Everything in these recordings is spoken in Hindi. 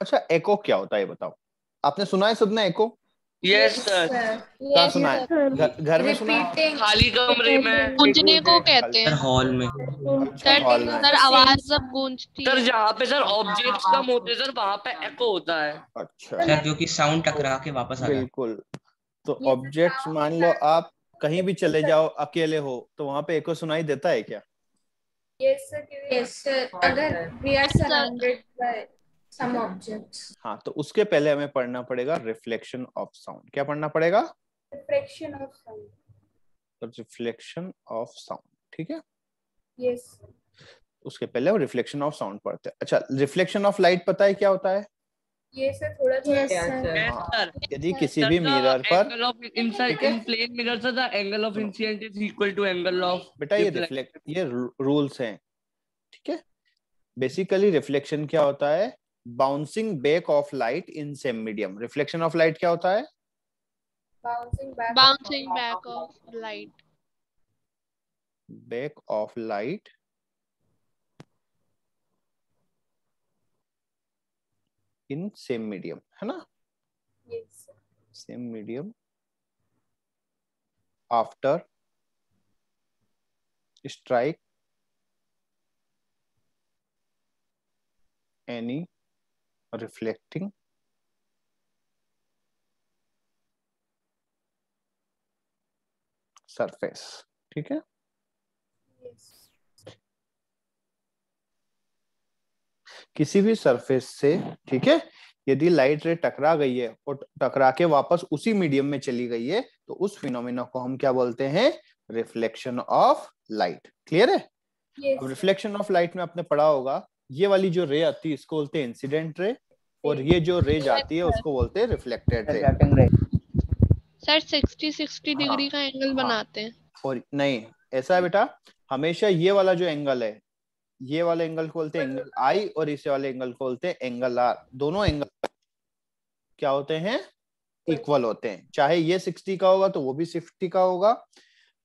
अच्छा एको क्या होता है बताओ आपने सुना है सबने एको यस सर सुना है घर में सुना खाली कमरे में गूंजने को कहते हैं हॉल में सर अच्छा, सर आवाज सब गूंजती है सर जहाँ पे सर ऑब्जेक्ट्स कम होते हैं सर वहाँ पे एको होता है अच्छा सर जो कि साउंड टकरा के वापस आ बिल्कुल तो ऑब्जेक्ट्स मान लो आप कहीं भी चले जाओ अकेले हो तो वहाँ पे एको सुनाई देता है क्या हाँ तो उसके पहले हमें पढ़ना पड़ेगा रिफ्लेक्शन ऑफ साउंड क्या पढ़ना पड़ेगा reflection of sound reflection of sound ठीक है यस उसके पहले हम रिफ्लेक्शन ऑफ साउंड पढ़ते हैं अच्छा रिफ्लेक्शन ऑफ लाइट पता है क्या होता है ये से थोड़ा थोड़ा यदि किसी भी मिरर पर इन प्लेन मिरर से the angle of incident is equal to angle of बेटा ये रिफ्लेक्ट ये रूल्स हैं ठीक है बेसिकली रिफ्लेक्शन क्या होता है bouncing back of light in same medium reflection of light क्या होता है bouncing back of light back of light in same medium है ना same medium after strike any reflecting surface ठीक है किसी भी सरफेस से ठीक है यदि लाइट रे टकरा गई है और टकरा के वापस उसी मीडियम में चली गई है तो उस फिनोमिना को हम क्या बोलते हैं रिफ्लेक्शन ऑफ लाइट क्लियर है yes. रिफ्लेक्शन ऑफ लाइट में आपने पढ़ा होगा ये वाली जो रे आती है इसको बोलते हैं इंसिडेंट रे और ये जो रे जाती है उसको बोलते हैं रिफ्लेक्टेड रे सर 60 60 डिग्री का एंगल हाँ। बनाते हैं और नहीं ऐसा है बेटा हमेशा ये वाला जो एंगल है ये वाले एंगल को बोलते हैं एंगल आई और इसे वाले एंगल को बोलते हैं एंगल आर दोनों एंगल क्या होते हैं इक्वल होते हैं चाहे ये सिक्सटी का होगा तो वो भी सिक्सटी का होगा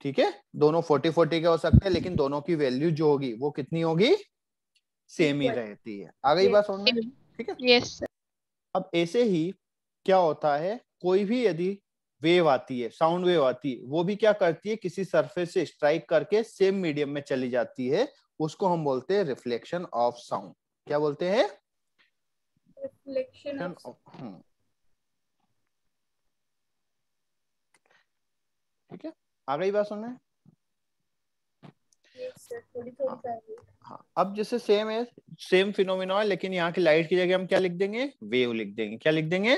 ठीक है दोनों फोर्टी फोर्टी के हो सकते हैं लेकिन दोनों की वैल्यू जो होगी वो कितनी होगी सेम ही रहती है आ गई बात समझ में ठीक है यस अब ऐसे ही क्या होता है कोई भी यदि वेव आती है साउंड वेव आती है वो भी क्या करती है किसी सरफेस से स्ट्राइक करके सेम मीडियम में चली जाती है उसको हम बोलते हैं रिफ्लेक्शन ऑफ साउंड क्या बोलते हैं रिफ्लेक्शन हम्म। ऑफ ठीक है आ गई बात सुनने हाँ। हाँ। अब जैसे सेम है सेम फिनोमिनो है लेकिन यहाँ की लाइट की जगह हम क्या लिख देंगे वेव लिख देंगे क्या लिख देंगे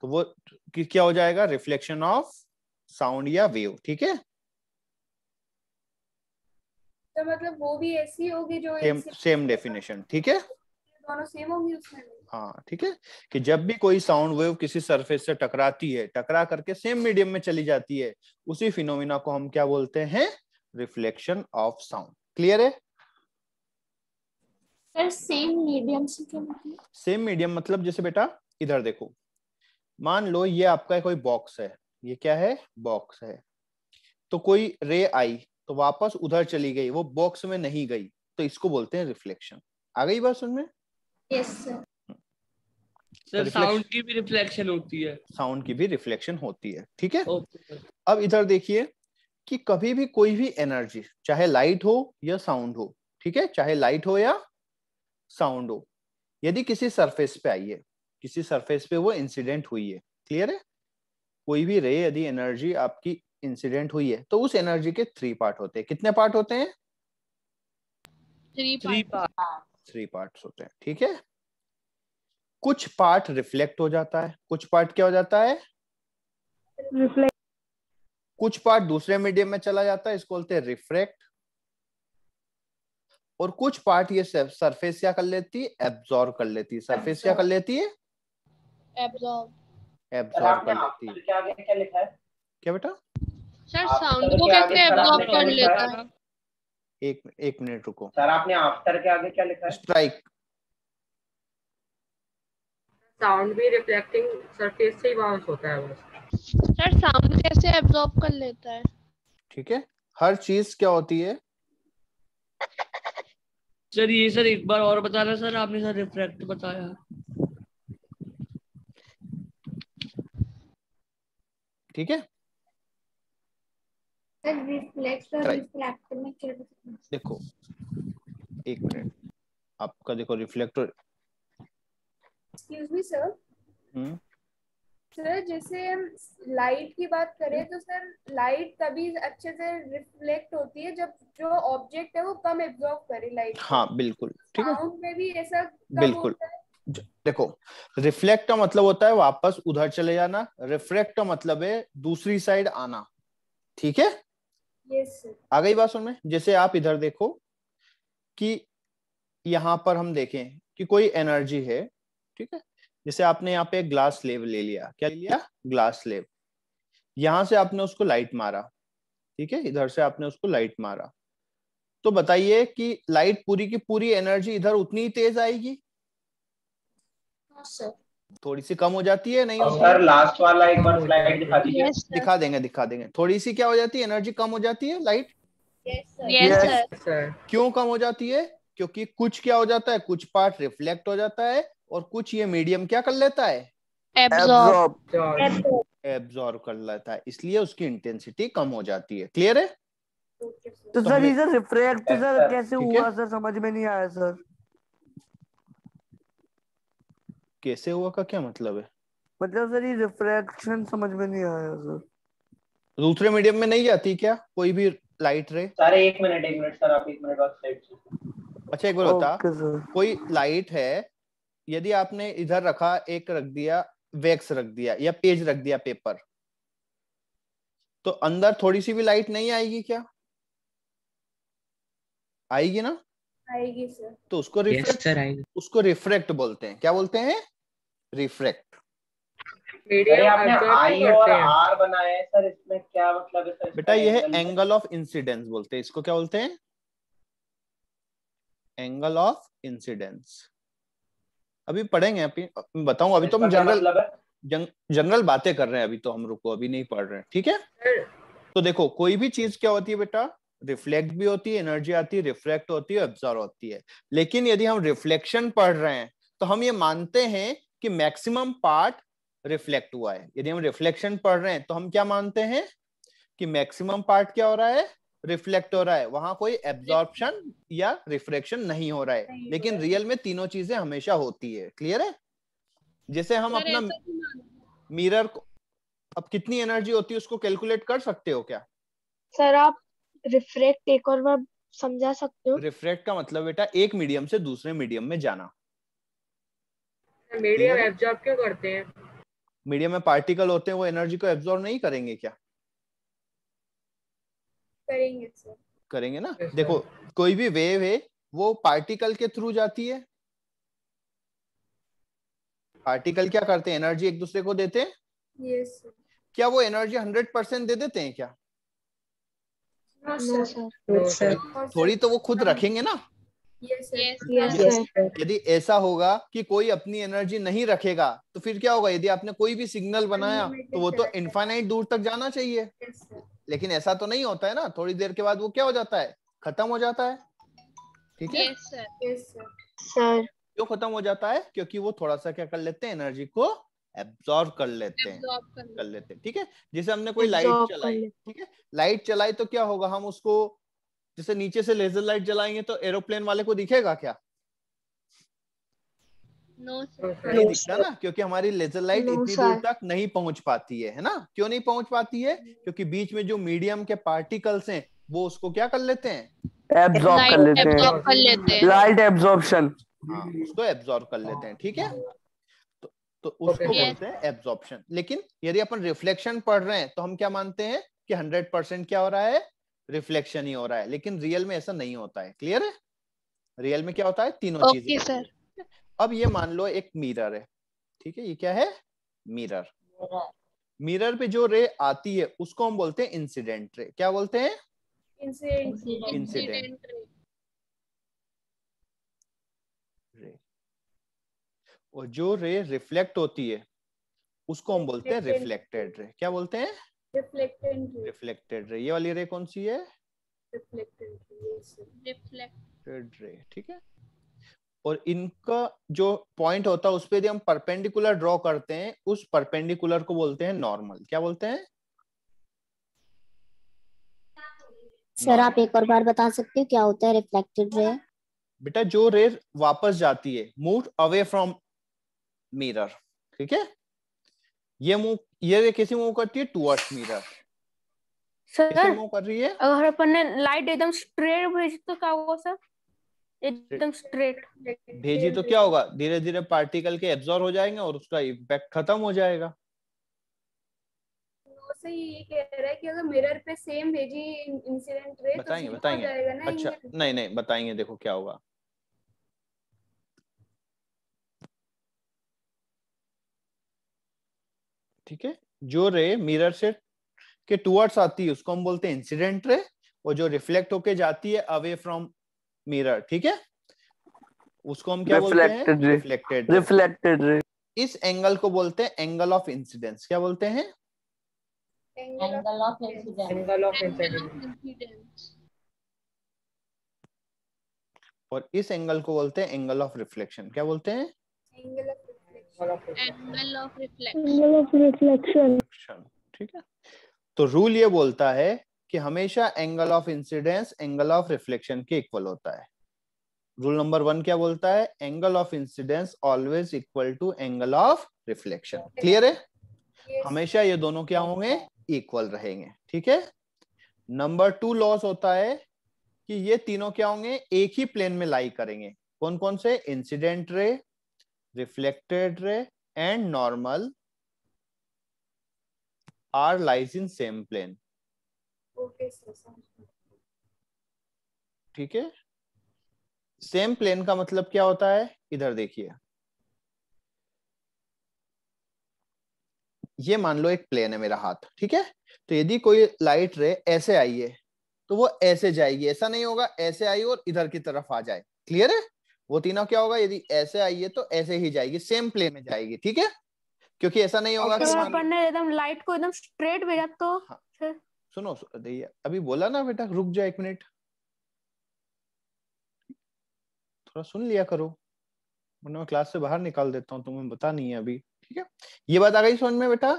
तो वो क्या हो जाएगा रिफ्लेक्शन ऑफ साउंड या वेव ठीक है तो मतलब वो भी ऐसी होगी जो सेम सेम डेफिनेशन ठीक है दोनों सेम होगी उसमें हाँ ठीक है कि जब भी कोई साउंड वेव किसी सरफेस से टकराती है टकरा करके सेम मीडियम में चली जाती है उसी फिनोमिना को हम क्या बोलते हैं रिफ्लेक्शन ऑफ साउंड क्लियर है सेम मीडियम सेम मीडियम मतलब जैसे बेटा इधर देखो मान लो ये आपका कोई बॉक्स है ये क्या है बॉक्स है तो कोई रे आई तो वापस उधर चली गई वो बॉक्स में नहीं गई तो इसको बोलते हैं रिफ्लेक्शन आ गई बात सुन में साउंड तो तो की भी रिफ्लेक्शन होती है साउंड की भी रिफ्लेक्शन होती है ठीक है okay. अब इधर देखिए कि कभी भी कोई भी एनर्जी चाहे लाइट हो या साउंड हो ठीक है चाहे लाइट हो या साउंड हो यदि किसी सरफेस पे आई है किसी सरफेस पे वो इंसिडेंट हुई है क्लियर है कोई भी रे यदि एनर्जी आपकी इंसिडेंट हुई है तो उस एनर्जी के थ्री पार्ट होते हैं कितने पार्ट होते हैं थ्री पार्ट थ्री पार्ट होते हैं ठीक है कुछ पार्ट रिफ्लेक्ट हो जाता है कुछ पार्ट क्या हो जाता है रिफ्लेक्ट कुछ पार्ट दूसरे मीडियम में चला जाता है इसको बोलते हैं रिफ्रेक्ट और कुछ पार्ट ये सरफेस क्या कर लेती है एब्जॉर्व कर लेती है सरफेस क्या कर लेती है एब्जॉर्व एब्जॉर्व कर लेती है क्या बेटा सर साउंड को कैसे एब्जॉर्ब कर लेता है एक एक मिनट रुको सर आपने आफ्टर के आगे क्या लिखा है स्ट्राइक साउंड भी रिफ्लेक्टिंग सरफेस से ही बाउंस होता है बस सर साउंड कैसे अब्सॉर्ब कर लेता है ठीक है हर चीज क्या होती है सर ये सर एक बार और बता रहे सर आपने सर रिफ्रैक्ट बताया ठीक है देखो एक मिनट आपका देखो रिफ्लेक्ट और एक्सक्यूज मी सर सर जैसे हम लाइट की बात करें तो सर लाइट तभी अच्छे से रिफ्लेक्ट होती है जब जो ऑब्जेक्ट है वो कम एब्जॉर्ब करे लाइट हाँ बिल्कुल ठीक है में भी ऐसा बिल्कुल देखो रिफ्लेक्ट का मतलब होता है वापस उधर चले जाना रिफ्लेक्ट का मतलब है दूसरी साइड आना ठीक है आ गई बात सुन में जैसे आप इधर देखो कि यहाँ पर हम देखें कि कोई एनर्जी है ठीक है जैसे आपने यहाँ पे ग्लास लेव ले लिया क्या ले लिया ग्लास लेव यहां से आपने उसको लाइट मारा ठीक है इधर से आपने उसको लाइट मारा तो बताइए कि लाइट पूरी की पूरी एनर्जी इधर उतनी तेज आएगी सर हाँ, थोड़ी सी कम हो जाती है नहीं सर लास्ट वाला एक बार स्लाइड दिखा दीजिए दिखा देंगे दिखा देंगे थोड़ी सी क्या हो जाती है एनर्जी कम हो जाती है लाइट यस सर क्यों कम हो जाती है क्योंकि कुछ क्या हो जाता है कुछ पार्ट रिफ्लेक्ट हो जाता है और कुछ ये मीडियम क्या कर लेता है एब्जॉर्ब कर लेता है इसलिए उसकी इंटेंसिटी कम हो जाती है क्लियर है तो सर ये तो रिफ्रैक्ट सर कैसे हुआ सर समझ में नहीं आया सर कैसे हुआ का क्या मतलब है मतलब सर ये रिफ्रैक्शन समझ में नहीं आया सर दूसरे मीडियम में नहीं जाती क्या कोई भी लाइट रे सर एक मिनट एक मिनट सर आप एक मिनट बात अच्छा एक बार बता कोई लाइट है यदि आपने इधर रखा एक रख दिया वैक्स रख दिया या पेज रख दिया पेपर तो अंदर थोड़ी सी भी लाइट नहीं आएगी क्या आएगी ना आएगी सर तो उसको रिफ्रेक्ट yes, उसको रिफ्रेक्ट बोलते हैं क्या बोलते हैं रिफ्रैक्ट मतलब बेटा है एंगल ऑफ इंसिडेंस बोलते हैं इसको क्या बोलते हैं एंगल ऑफ इंसिडेंस अभी पढ़ेंगे अभी बताऊं अभी तो हम जनरल मतलब जनरल बातें कर रहे हैं अभी तो हम रुको अभी नहीं पढ़ रहे हैं ठीक है तो देखो कोई भी चीज क्या होती है बेटा रिफ्लेक्ट भी होती है एनर्जी आती है रिफ्लेक्ट होती है ऑब्जर्व होती है लेकिन यदि हम रिफ्लेक्शन पढ़ रहे हैं तो हम ये मानते हैं कि मैक्सिमम पार्ट रिफ्लेक्ट हुआ है यदि हम रिफ्लेक्शन पढ़ रहे हैं तो हम क्या मानते हैं कि मैक्सिमम पार्ट क्या हो रहा है रिफ्लेक्ट हो रहा है वहां कोई एब्जॉर्प्शन या रिफ्रेक्शन नहीं हो रहा है लेकिन रियल में तीनों चीजें हमेशा होती है क्लियर है जैसे हम अपना मिरर को अब कितनी एनर्जी होती है उसको कैलकुलेट कर सकते हो क्या सर आप रिफ्रेक्ट एक और बार समझा सकते हो रिफ्रेक्ट का मतलब बेटा एक मीडियम से दूसरे मीडियम में जाना मीडियम एब्जॉर्ब क्यों करते हैं मीडियम में पार्टिकल होते हैं वो एनर्जी को एब्जॉर्ब नहीं करेंगे क्या करेंगे सर करेंगे ना yes, देखो कोई भी वेव है वो पार्टिकल के थ्रू जाती है पार्टिकल क्या करते हैं एनर्जी एक दूसरे को देते हैं yes, क्या वो एनर्जी हंड्रेड परसेंट दे देते हैं क्या no, sir. No, sir. थोड़ी तो वो खुद हाँ। रखेंगे ना यस यदि ऐसा होगा कि कोई अपनी एनर्जी नहीं रखेगा तो फिर क्या होगा यदि आपने कोई भी सिग्नल बनाया तो वो तो इनफाइनाइट दूर तक जाना चाहिए लेकिन ऐसा तो नहीं होता है ना थोड़ी देर के बाद वो क्या हो जाता है खत्म हो जाता है ठीक है क्यों खत्म हो जाता है क्योंकि वो थोड़ा सा क्या कर लेते हैं एनर्जी को एब्जॉर्ब कर लेते हैं कर लेते हैं ठीक है जैसे हमने कोई लाइट चलाई ठीक है लाइट चलाई तो क्या होगा हम उसको जैसे नीचे से लेजर लाइट जलाएंगे तो एरोप्लेन वाले को दिखेगा क्या नो no, दिखता no, ना क्योंकि हमारी लेजर लाइट no, इतनी दूर तक नहीं पहुंच पाती है है ना क्यों नहीं पहुंच पाती है क्योंकि बीच में जो मीडियम के पार्टिकल्स हैं वो उसको क्या कर लेते हैं एब्जॉर्ब कर लेते हैं लाइट हाँ, एब्जॉर्प्शन उसको एब्जॉर्ब कर लेते हैं ठीक है तो, तो उसको बोलते हैं एब्जॉर्प्शन लेकिन यदि अपन रिफ्लेक्शन पढ़ रहे हैं तो हम क्या मानते हैं कि हंड्रेड परसेंट क्या हो रहा है रिफ्लेक्शन ही हो रहा है लेकिन रियल में ऐसा नहीं होता है क्लियर है रियल में क्या होता है तीनों okay, चीजें सर अब ये मान लो एक मिरर है ठीक है ये क्या है मिरर मिरर पे जो रे आती है उसको हम बोलते हैं इंसिडेंट रे क्या बोलते हैं इंसिडेंट इंसिडेंट रे और जो रे रिफ्लेक्ट होती है उसको हम बोलते हैं रिफ्लेक्टेड रे क्या बोलते हैं रिफ्लेक्टेड रे ये वाली रे कौन सी है रिफ्लेक्टेड रे ठीक है और इनका जो पॉइंट होता है उस पर यदि हम परपेंडिकुलर ड्रॉ करते हैं उस परपेंडिकुलर को बोलते हैं नॉर्मल क्या बोलते हैं सर आप एक और बार बता सकते हो क्या होता है रिफ्लेक्टेड रे बेटा जो रे वापस जाती है मूव अवे फ्रॉम मिरर ठीक है ये मूव ये देखिए कैसे मूव करती है टुवर्ड्स मिरर सर मूव कर रही है अगर अपन ने लाइट एकदम स्ट्रेट भेजी तो क्या होगा सर एकदम स्ट्रेट भेजी तो क्या होगा धीरे धीरे पार्टिकल के एब्जॉर्ब हो जाएंगे और उसका इफेक्ट खत्म हो जाएगा ये कह रहा है कि अगर मिरर पे सेम भेजी इंसिडेंट रे तो बताएंगे जाएगा ना अच्छा नहीं नहीं बताएंगे देखो क्या होगा ठीक है जो रे मिरर से के टूवर्ड्स आती है उसको हम बोलते हैं इंसिडेंट रे और जो रिफ्लेक्ट होके जाती है अवे फ्रॉम मिरर ठीक है उसको हम क्या बोलते हैं रिफ्लेक्टेड रिफ्लेक्टेड रे इस एंगल को बोलते हैं एंगल ऑफ इंसिडेंस क्या बोलते हैं angle of incidence angle of incidence और इस एंगल को बोलते हैं एंगल ऑफ रिफ्लेक्शन क्या बोलते हैं angle of angle of reflection ठीक है तो रूल ये बोलता है कि हमेशा angle of incidence angle of reflection के इक्वल होता है रूल नंबर वन क्या बोलता है angle of incidence always equal to angle of reflection clear है yes. हमेशा ये दोनों क्या होंगे इक्वल रहेंगे ठीक है नंबर टू लॉस होता है कि ये तीनों क्या होंगे एक ही प्लेन में लाई करेंगे कौन कौन से incident ray reflected ray and normal are lies in same plane ठीक है सेम प्लेन का मतलब क्या होता है इधर देखिए ये मान लो एक प्लेन है मेरा हाथ ठीक है तो यदि कोई लाइट रे ऐसे आई है तो वो ऐसे जाएगी ऐसा नहीं होगा ऐसे आई और इधर की तरफ आ जाए क्लियर है वो तीनों क्या होगा यदि ऐसे आई है तो ऐसे ही जाएगी सेम प्लेन में जाएगी ठीक है क्योंकि ऐसा नहीं होगा कि अपन ने एकदम लाइट को एकदम स्ट्रेट भेजा तो हाँ, सुनो भैया अभी बोला ना बेटा रुक जाओ एक मिनट थोड़ा सुन लिया करो वरना मैं क्लास से बाहर निकाल देता हूँ तुम्हें बता नहीं है अभी ठीक है ये बात आ गई समझ में बेटा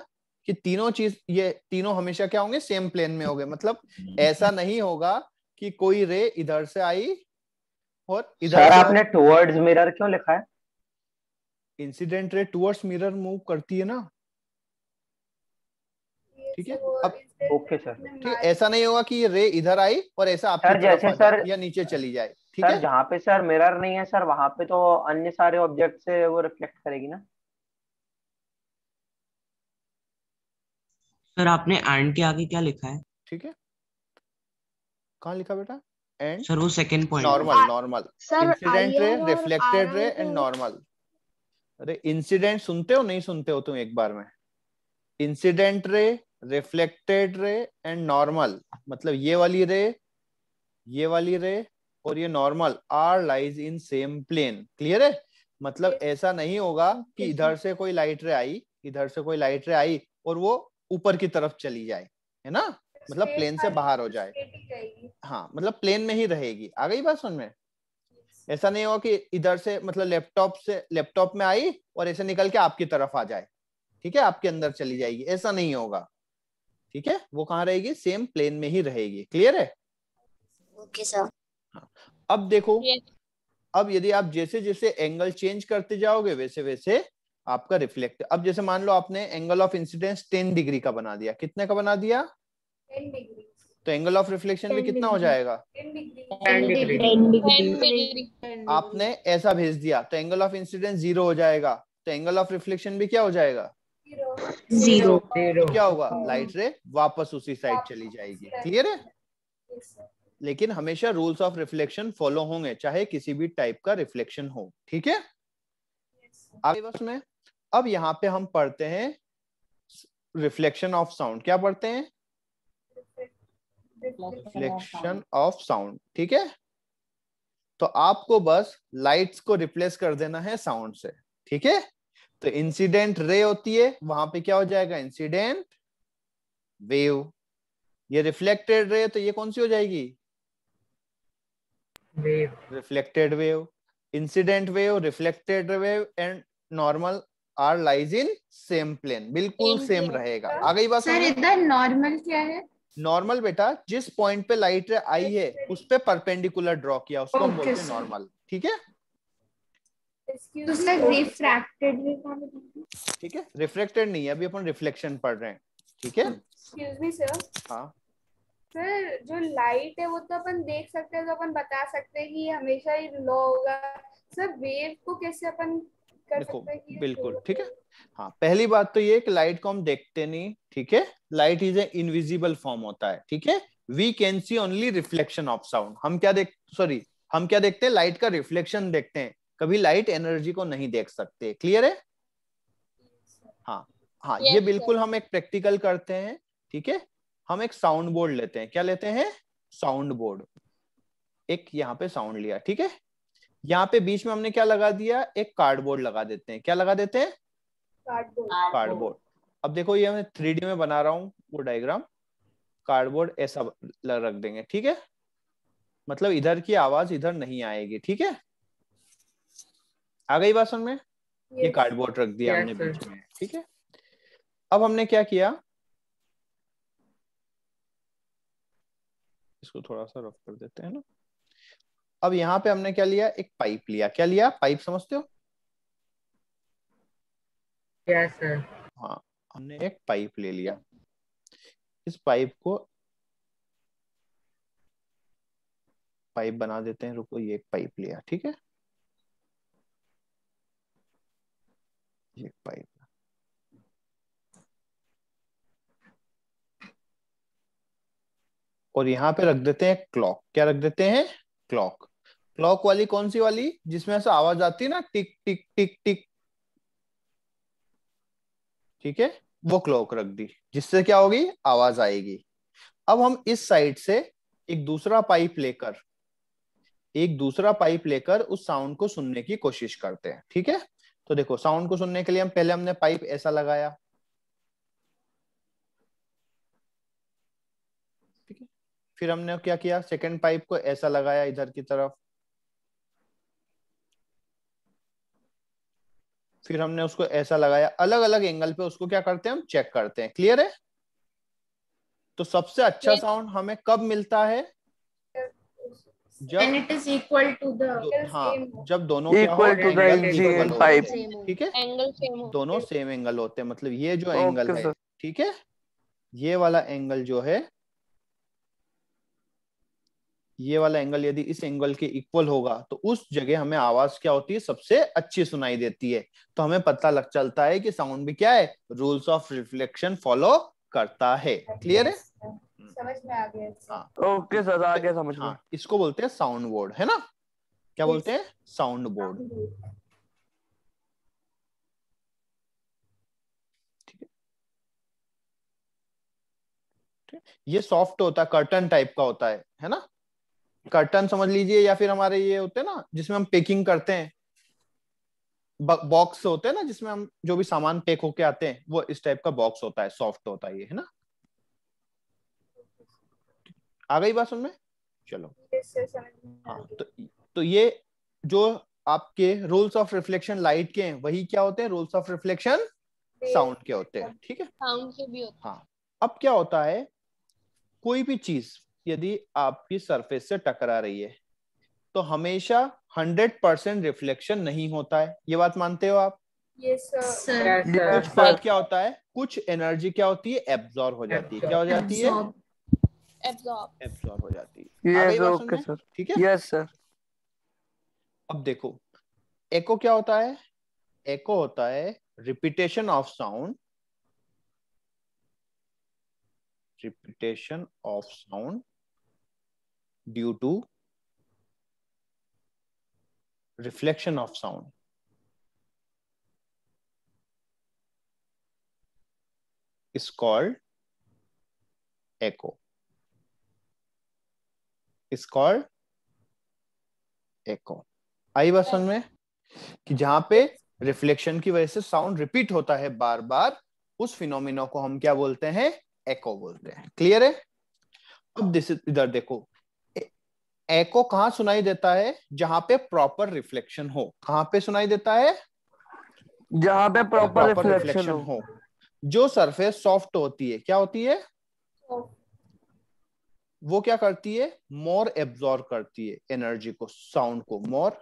कि तीनों चीज ये तीनों हमेशा क्या होंगे सेम प्लेन में होंगे मतलब हम्म। ऐसा नहीं होगा कि कोई रे इधर से आई और इधर आपने टुवर्ड्स मिरर क्यों लिखा है incident ray towards mirror move करती है ना ठीक है अब ओके सर ठीक ऐसा नहीं होगा कि ये रे इधर आई और ऐसा आप जैसे सर या नीचे चली जाए ठीक है जहाँ पे सर मिरर नहीं है सर वहां पे तो अन्य सारे ऑब्जेक्ट से वो रिफ्लेक्ट करेगी ना सर आपने एंड के आगे क्या लिखा है ठीक है कहाँ लिखा बेटा एंड सर वो second point normal normal incident ray reflected ray and normal अरे इंसिडेंट सुनते हो नहीं सुनते हो तुम एक बार में incident ray reflected ray and normal मतलब ये वाली रे ये वाली रे और ये normal are lies in same plane clear है मतलब ऐसा नहीं होगा कि इधर से कोई लाइट रे आई इधर से कोई लाइट रे आई और वो ऊपर की तरफ चली जाए है ना मतलब प्लेन से बाहर हो जाए हाँ मतलब प्लेन में ही रहेगी आ गई बात सुन में ऐसा नहीं होगा कि इधर से मतलब लैपटॉप से लैपटॉप में आई और ऐसे निकल के आपकी तरफ आ जाए ठीक है आपके अंदर चली जाएगी ऐसा नहीं होगा ठीक है वो कहाँ रहेगी सेम प्लेन में ही रहेगी क्लियर है ओके सर हाँ। अब देखो अब यदि आप जैसे जैसे एंगल चेंज करते जाओगे वैसे वैसे आपका रिफ्लेक्ट अब जैसे मान लो आपने angle of incidence ten degree का बना दिया कितने का बना दिया टेन डिग्री तो एंगल ऑफ रिफ्लेक्शन भी कितना हो जाएगा आपने ऐसा भेज दिया तो एंगल ऑफ इंसिडेंट जीरो हो जाएगा तो एंगल ऑफ रिफ्लेक्शन भी क्या हो जाएगा जीरो क्या होगा लाइट रे वापस उसी साइड चली जाएगी क्लियर है लेकिन हमेशा रूल्स ऑफ रिफ्लेक्शन फॉलो होंगे चाहे किसी भी टाइप का रिफ्लेक्शन हो ठीक है आगे बस में अब यहाँ पे हम पढ़ते हैं रिफ्लेक्शन ऑफ साउंड क्या पढ़ते हैं रिफ्लेक्शन ऑफ साउंड ठीक है तो आपको बस लाइट्स को रिप्लेस कर देना है साउंड से ठीक है तो इंसिडेंट रे होती है वहां पे क्या हो जाएगा इंसिडेंट वेव ये रिफ्लेक्टेड रे तो ये कौन सी हो जाएगी wave reflected wave incident wave reflected wave and normal are lies in same plane बिल्कुल सेम रहेगा आ गई बात सर इधर नॉर्मल क्या है नॉर्मल बेटा जिस पॉइंट पे लाइट आई है उस पे परपेंडिकुलर ड्रॉ किया उसको okay, बोलते हैं नॉर्मल ठीक है रिफ्रैक्टेड ठीक है रिफ्रैक्टेड नहीं है अभी अपन रिफ्लेक्शन पढ़ रहे हैं ठीक है सर हाँ। जो लाइट है वो तो अपन देख सकते हैं तो अपन बता सकते हैं कि हमेशा ही लो होगा सर वेव को कैसे अपन देखो बिल्कुल ठीक है हाँ पहली बात तो ये कि लाइट को हम देखते नहीं ठीक है light is a invisible form होता है ठीक है we can see only reflection of sound हम क्या देख सॉरी हम क्या देखते हैं लाइट का रिफ्लेक्शन देखते हैं कभी लाइट एनर्जी को नहीं देख सकते क्लियर है हाँ हाँ ये बिल्कुल हम एक प्रैक्टिकल करते हैं ठीक है हम एक साउंड बोर्ड लेते हैं क्या लेते हैं साउंड बोर्ड एक यहाँ पे साउंड लिया ठीक है यहाँ पे बीच में हमने क्या लगा दिया एक कार्डबोर्ड लगा देते हैं क्या लगा देते हैं कार्डबोर्ड अब देखो ये मैं थ्री में बना रहा हूँ वो डायग्राम कार्डबोर्ड ऐसा रख देंगे ठीक है मतलब इधर की आवाज इधर नहीं आएगी ठीक है आ गई बात में ये कार्डबोर्ड रख दिया हमने बीच में ठीक है अब हमने क्या किया इसको थोड़ा सा रफ कर देते हैं ना अब यहां पे हमने क्या लिया एक पाइप लिया क्या लिया पाइप समझते हो yes, हाँ हमने एक पाइप ले लिया इस पाइप को पाइप बना देते हैं रुको ये एक पाइप लिया ठीक है ये पाइप और यहां पे रख देते हैं क्लॉक क्या रख देते हैं क्लॉक क्लॉक वाली कौन सी वाली जिसमें ऐसा आवाज आती है ना टिक टिक टिक टिक ठीक है वो क्लॉक रख दी जिससे क्या होगी आवाज आएगी अब हम इस साइड से एक दूसरा पाइप लेकर एक दूसरा पाइप लेकर उस साउंड को सुनने की कोशिश करते हैं ठीक है तो देखो साउंड को सुनने के लिए हम पहले हमने पाइप ऐसा लगाया ठीक है फिर हमने क्या किया सेकेंड पाइप को ऐसा लगाया इधर की तरफ फिर हमने उसको ऐसा लगाया अलग अलग एंगल पे उसको क्या करते हैं हम चेक करते हैं क्लियर है तो सबसे अच्छा साउंड हमें कब मिलता है जब इट इज इक्वल टू हाँ जब दोनों इक्वल टू पाइप ठीक है एंगल दोनों सेम एंगल होते हैं मतलब ये जो एंगल है ठीक है ये वाला एंगल जो है ये वाला एंगल यदि इस एंगल के इक्वल होगा तो उस जगह हमें आवाज क्या होती है सबसे अच्छी सुनाई देती है तो हमें पता लग चलता है कि साउंड भी क्या है रूल्स ऑफ रिफ्लेक्शन फॉलो करता है क्लियर है हम्म। समझ में आ गया हाँ। ओके सर आ गया समझ में हाँ, इसको बोलते हैं साउंड बोर्ड है ना क्या बोलते हैं साउंड बोर्ड ये सॉफ्ट होता है कर्टन टाइप का होता है है ना कर्टन समझ लीजिए या फिर हमारे ये होते हैं ना जिसमें हम पैकिंग करते हैं बॉक्स होते हैं ना जिसमें हम जो भी सामान पैक होके आते हैं वो इस टाइप का बॉक्स होता है सॉफ्ट होता है ये है ना आ गई बात सुन चलो हाँ तो, तो ये जो आपके रूल्स ऑफ रिफ्लेक्शन लाइट के हैं वही क्या होते हैं रूल्स ऑफ रिफ्लेक्शन साउंड के होते हैं ठीक है साउंड के भी होते हैं हाँ अब क्या होता है कोई भी चीज यदि आपकी सरफेस से टकरा रही है तो हमेशा 100 परसेंट रिफ्लेक्शन नहीं होता है ये बात मानते हो आप सर कुछ पार्ट क्या होता है कुछ एनर्जी क्या होती है एब्जॉर्ब हो जाती है क्या हो जाती है एब्जॉर्ब हो जाती है ठीक है यस सर अब देखो एको क्या होता है एको होता है repetition of sound repetition of sound due to reflection of sound. is called echo. Is called echo. आई बात समझ में कि जहां पे रिफ्लेक्शन की वजह से साउंड रिपीट होता है बार बार उस फिनोमिना को हम क्या बोलते हैं एको बोलते हैं क्लियर है अब दिस इधर देखो एको कहाँ सुनाई देता है जहां पे प्रॉपर रिफ्लेक्शन हो कहाँ पे सुनाई देता है जहां पे प्रॉपर रिफ्लेक्शन हो।, जो सरफेस सॉफ्ट होती है क्या होती है वो क्या करती है मोर एब्जॉर्व करती है एनर्जी को साउंड को मोर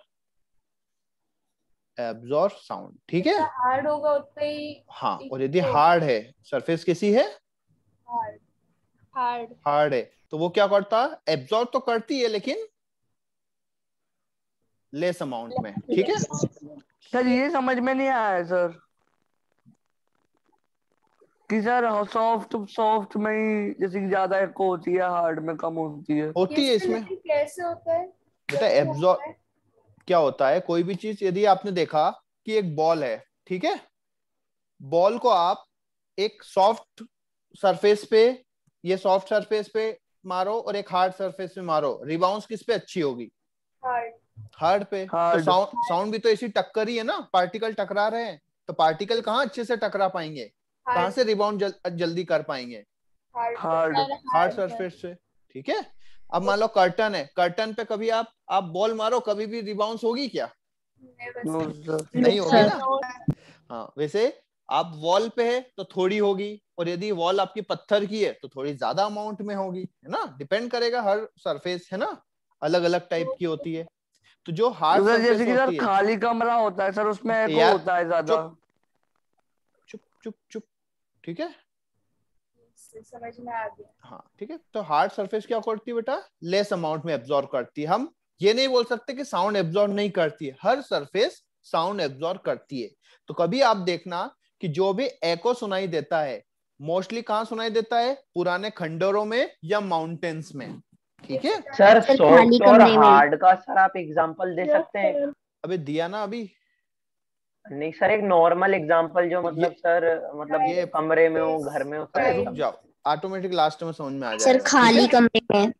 एब्जॉर्व साउंड ठीक है हार्ड होगा उतना ही हाँ और यदि हार्ड है सरफेस कैसी है हार्ड हार्ड हार्ड है तो वो क्या करता एब्जॉर्ब तो करती है लेकिन लेस अमाउंट में ठीक है सर ये समझ में नहीं आया सर कि सर सॉफ्ट हाँ, सॉफ्ट में ही जैसे ज्यादा इको होती है हार्ड में कम होती है होती है इसमें कैसे होता है बेटा एब्जॉर्ब क्या होता है कोई भी चीज यदि आपने देखा कि एक बॉल है ठीक है बॉल को आप एक सॉफ्ट सरफेस पे ये सॉफ्ट सरफेस पे मारो और एक हार्ड सरफेस पे मारो रिबाउंस किस पे अच्छी होगी हार्ड पे साउंड तो साउंड भी तो ऐसी टक्कर ही है ना पार्टिकल टकरा रहे हैं तो पार्टिकल कहाँ अच्छे से टकरा पाएंगे कहाँ से रिबाउंड जल, जल्दी कर पाएंगे हार्ड हार्ड सरफेस से ठीक है अब मान लो कर्टन है कर्टन पे कभी आप आप बॉल मारो कभी भी रिबाउंस होगी क्या नहीं होगी ना हाँ वैसे आप वॉल पे है तो थोड़ी होगी और यदि वॉल आपकी पत्थर की है तो थोड़ी ज्यादा अमाउंट में होगी है ना डिपेंड करेगा हर सरफेस है ना अलग अलग टाइप की होती है तो जो हार्ड तो जैसे कि सर खाली कमरा होता है सर उसमें एको तो होता है ज्यादा चुप चुप चुप ठीक है समझ में आ गया हाँ ठीक है तो हार्ड सरफेस क्या करती है बेटा लेस अमाउंट में एब्जॉर्ब करती है हम ये नहीं बोल सकते कि साउंड एब्जॉर्व नहीं करती है हर सरफेस साउंड एब्जॉर्व करती है तो कभी आप देखना कि जो भी एको सुनाई देता है मोस्टली कहाँ सुनाई देता है पुराने खंडरों में या माउंटेन्स में ठीक है सर सॉफ्ट और हार्ड का सर आप एग्जांपल दे सकते हैं अभी दिया ना अभी नहीं सर एक नॉर्मल एग्जांपल जो मतलब सर मतलब ये कमरे में हो घर में हो रुक जाओ ऑटोमेटिक लास्ट में समझ में आ जाएगा सर खाली कमरे में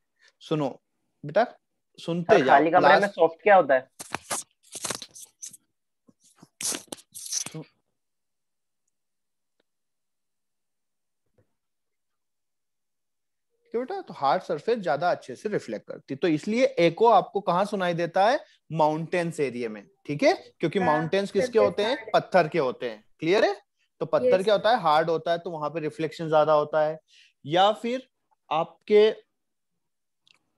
सुनो बेटा सुनते जाओ खाली कमरे में सॉफ्ट क्या होता है कि बेटा तो हार्ड सरफेस ज्यादा अच्छे से रिफ्लेक्ट करती तो इसलिए एको आपको कहाँ सुनाई देता है माउंटेन्स एरिया में ठीक है क्योंकि माउंटेन्स हाँ, किसके होते हैं पत्थर के होते हैं क्लियर है तो पत्थर क्या होता है हार्ड होता है तो वहां पर रिफ्लेक्शन ज्यादा होता है या फिर आपके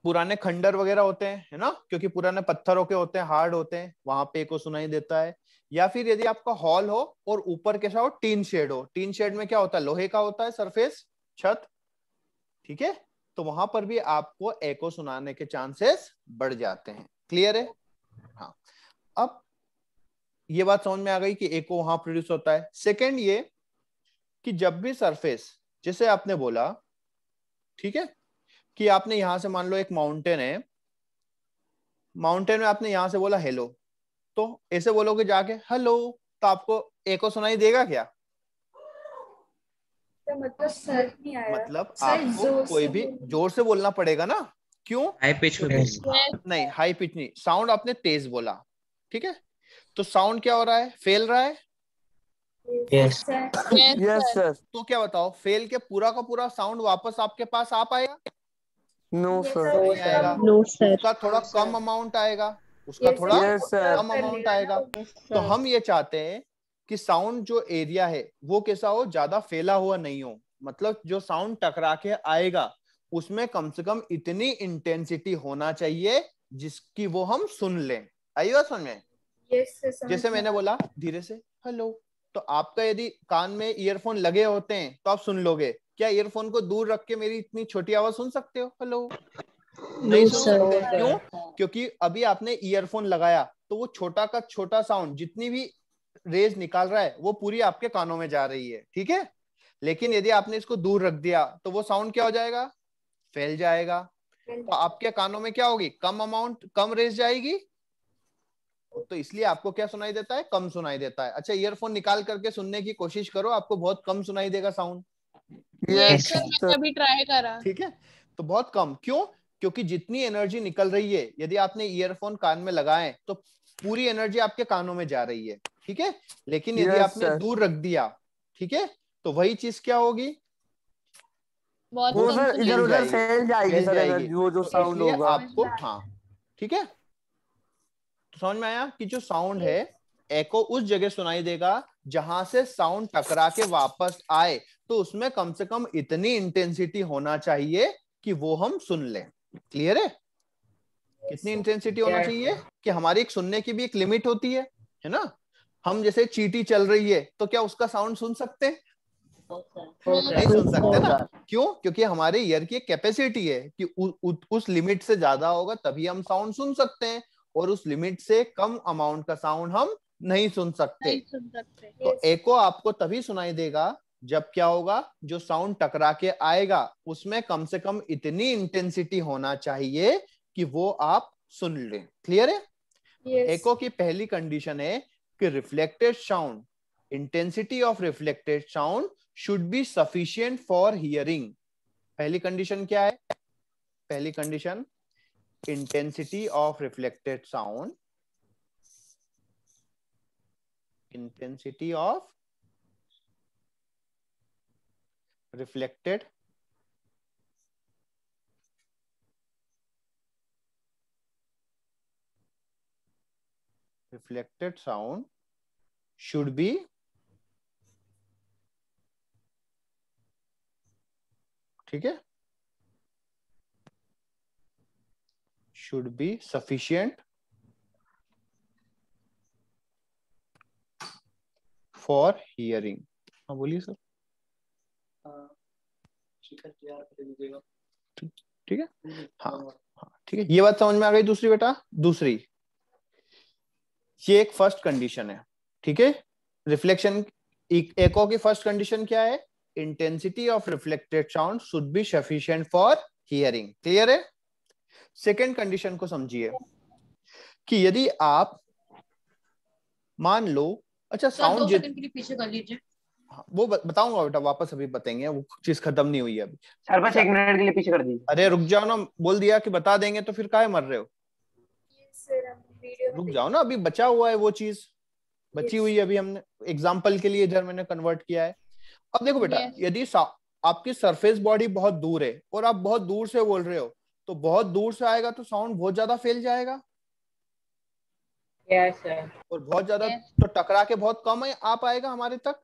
पुराने खंडर वगैरह होते हैं है ना क्योंकि पुराने पत्थरों के होते हैं हार्ड होते हैं वहां पे एको सुनाई देता है या फिर यदि आपका हॉल हो और ऊपर कैसा हो टीन शेड हो टीन शेड में क्या होता है लोहे का होता है सरफेस छत ठीक है तो वहां पर भी आपको एको सुनाने के चांसेस बढ़ जाते हैं क्लियर है हाँ अब ये बात समझ में आ गई कि एको वहां प्रोड्यूस होता है सेकेंड ये कि जब भी सरफेस जैसे आपने बोला ठीक है कि आपने यहां से मान लो एक माउंटेन है माउंटेन में आपने यहां से बोला हेलो तो ऐसे बोलोगे जाके हेलो तो आपको एको सुनाई देगा क्या मतलब आया मतलब आपको कोई भी जोर से बोलना पड़ेगा ना क्यों हाई पिच नहीं हाई पिच नहीं साउंड आपने तेज बोला ठीक है तो साउंड क्या हो रहा है फेल रहा है यस यस सर तो क्या बताओ फेल के पूरा का पूरा साउंड वापस आपके पास आ पाएगा नो सर नो सर उसका थोड़ा कम अमाउंट आएगा उसका थोड़ा कम अमाउंट आएगा तो हम ये चाहते हैं कि साउंड जो एरिया है वो कैसा हो ज्यादा फैला हुआ नहीं हो मतलब जो साउंड टकरा के आएगा उसमें कम से कम इतनी इंटेंसिटी होना चाहिए जिसकी वो हम सुन लें आई बात समझ में जैसे मैंने बोला धीरे से हेलो तो आपका यदि कान में ईयरफोन लगे होते हैं तो आप सुन लोगे क्या ईयरफोन को दूर रख के मेरी इतनी छोटी आवाज सुन सकते हो हेलो नहीं सुन क्यों क्योंकि अभी आपने ईयरफोन लगाया तो वो छोटा का छोटा साउंड जितनी भी रेज निकाल रहा है वो पूरी आपके कानों में जा रही है ठीक है लेकिन यदि आपने इसको दूर रख दिया तो वो साउंड क्या हो जाएगा फैल जाएगा तो आपके कानों में क्या होगी कम अमाउंट कम रेज जाएगी तो इसलिए आपको क्या सुनाई देता है कम सुनाई देता है अच्छा ईयरफोन निकाल करके सुनने की कोशिश करो आपको बहुत कम सुनाई देगा साउंड yes, तो, ट्राई करा ठीक है तो बहुत कम क्यों क्योंकि जितनी एनर्जी निकल रही है यदि आपने ईयरफोन कान में लगाए तो पूरी एनर्जी आपके कानों में जा रही है ठीक है लेकिन यदि yes, आपने sir. दूर रख दिया ठीक है तो वही चीज क्या होगी इधर उधर फैल जाएगी, सर वो जो तो साउंड होगा आपको हाँ ठीक है तो समझ में आया कि जो साउंड है एको उस जगह सुनाई देगा जहां से साउंड टकरा के वापस आए तो उसमें कम से कम इतनी इंटेंसिटी होना चाहिए कि वो हम सुन लें क्लियर है कितनी इंटेंसिटी होना चाहिए कि हमारी एक सुनने की भी एक लिमिट होती है है ना हम जैसे चीटी चल रही है तो क्या उसका साउंड सुन सकते हैं नहीं सुन सकते ना क्यों क्योंकि हमारे ईयर की एक कैपेसिटी है कि उ, उ, उस लिमिट से ज्यादा होगा तभी हम साउंड सुन सकते हैं और उस लिमिट से कम अमाउंट का साउंड हम नहीं सुन सकते, नहीं सुन सकते। तो एको आपको तभी सुनाई देगा जब क्या होगा जो साउंड टकरा के आएगा उसमें कम से कम इतनी इंटेंसिटी होना चाहिए कि वो आप सुन लें क्लियर है yes. एको की पहली कंडीशन है कि reflected sound intensity of reflected sound should be sufficient for hearing पहली कंडीशन क्या है पहली condition intensity of reflected sound intensity of reflected reflected sound should be ठीक है should be sufficient for hearing हाँ बोलिए सर ठीक है हाँ ठीक है ये बात समझ में आ गई दूसरी बेटा दूसरी ये एक फर्स्ट कंडीशन है ठीक है रिफ्लेक्शन एको की फर्स्ट कंडीशन क्या है intensity of reflected sound should be sufficient for hearing clear है सेकेंड कंडीशन को समझिए कि यदि आप मान लो अच्छा साउंड पीछे कर लीजिए हाँ, वो बताऊंगा बेटा वापस अभी बताएंगे वो चीज खत्म नहीं हुई है अभी सर बस एक मिनट के लिए पीछे कर दीजिए अरे रुक जाओ ना बोल दिया कि बता देंगे तो फिर काहे मर रहे हो रुक जाओ ना अभी बचा हुआ है वो चीज बची हुई है अभी हमने एग्जाम्पल के लिए इधर मैंने कन्वर्ट किया है अब देखो बेटा यदि आपकी सरफेस बॉडी बहुत दूर है और आप बहुत दूर से बोल रहे हो तो बहुत दूर से आएगा तो साउंड बहुत ज्यादा फैल जाएगा yes, sir. और बहुत ज्यादा yes. तो टकरा के बहुत कम है आप आएगा हमारे तक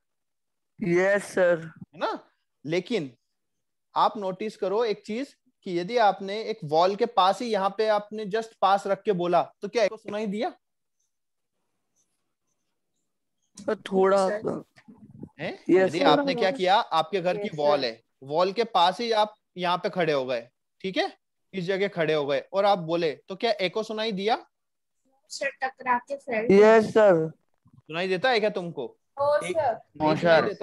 यस yes, सर है ना लेकिन आप नोटिस करो एक चीज कि यदि आपने एक वॉल के पास ही यहाँ पे आपने जस्ट पास रख के बोला तो क्या इसको सुनाई दिया थोड़ा यदि आपने क्या किया आपके घर की वॉल है वॉल के पास ही आप यहाँ पे खड़े हो गए ठीक है इस जगह खड़े हो गए और आप बोले तो क्या एको सुनाई दिया सर टकरा के यस सर सुनाई देता है क्या तुमको no sir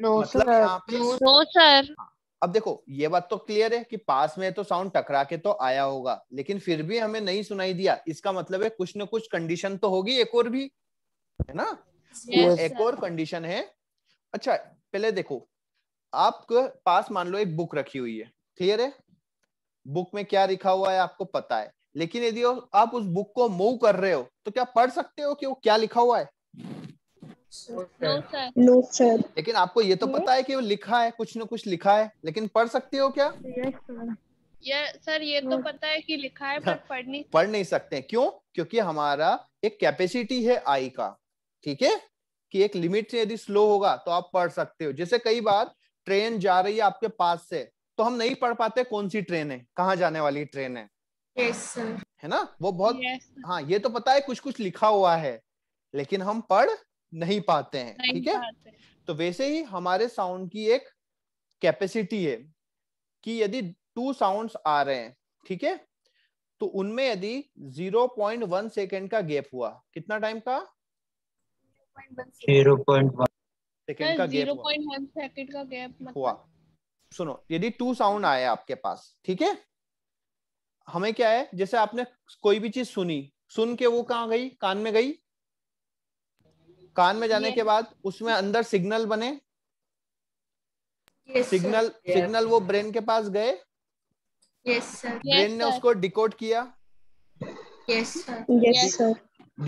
no sir no sir अब देखो ये बात तो क्लियर है कि पास में तो साउंड टकरा के तो आया होगा लेकिन फिर भी हमें नहीं सुनाई दिया इसका मतलब है कुछ ना कुछ कंडीशन तो होगी एक और भी है ना तो yes, एक और कंडीशन है अच्छा पहले देखो आपके पास मान लो एक बुक रखी हुई है क्लियर है बुक में क्या लिखा हुआ है आपको पता है लेकिन यदि आप उस बुक को मूव कर रहे हो तो क्या पढ़ सकते हो कि वो क्या लिखा हुआ है नो सर लेकिन आपको ये तो पता है कि वो लिखा है कुछ न कुछ लिखा है लेकिन पढ़ सकते हो क्या सर ये तो पता है कि लिखा है पर हाँ। पढ़ नहीं पढ़ नहीं सकते क्यों क्योंकि हमारा एक कैपेसिटी है आई का ठीक है कि एक लिमिट से यदि स्लो होगा तो आप पढ़ सकते हो जैसे कई बार ट्रेन जा रही है आपके पास से तो हम नहीं पढ़ पाते कौन सी ट्रेन है कहाँ जाने वाली ट्रेन है yes, है ना वो बहुत yes, हाँ ये तो पता है कुछ कुछ लिखा हुआ है लेकिन हम पढ़ नहीं पाते हैं ठीक है तो वैसे ही हमारे साउंड की एक कैपेसिटी है कि यदि टू साउंड्स आ रहे हैं ठीक है तो उनमें यदि 0.1 सेकंड का गैप हुआ कितना टाइम का 0.1 सेकंड का गैप सेकंड का गैप मतलब... हुआ सुनो यदि टू साउंड आया आपके पास ठीक है हमें क्या है जैसे आपने कोई भी चीज सुनी सुन के वो कहाँ गई कान में गई कान में जाने के बाद उसमें अंदर सिग्नल बने yes, सिग्नल yes. सिग्नल वो ब्रेन के पास गए yes, ब्रेन yes, ने sir. उसको डिकोड किया sir. yes, sir.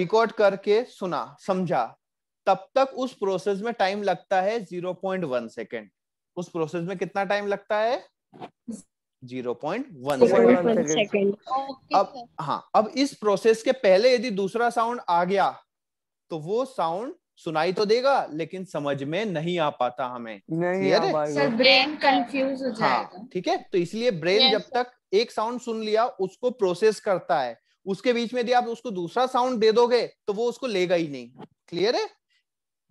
डिकोड करके सुना समझा तब तक उस प्रोसेस में टाइम लगता है जीरो पॉइंट वन सेकेंड उस प्रोसेस में कितना टाइम लगता है जीरो पॉइंट वन सेकेंड अब हाँ अब इस प्रोसेस के पहले यदि दूसरा साउंड आ गया तो वो साउंड सुनाई तो देगा लेकिन समझ में नहीं आ पाता हमें नहीं सर ब्रेन कंफ्यूज हो हाँ, जाएगा ठीक है तो इसलिए ब्रेन जब तक एक साउंड सुन लिया उसको प्रोसेस करता है उसके बीच में यदि आप उसको दूसरा साउंड दे दोगे तो वो उसको लेगा ही नहीं क्लियर है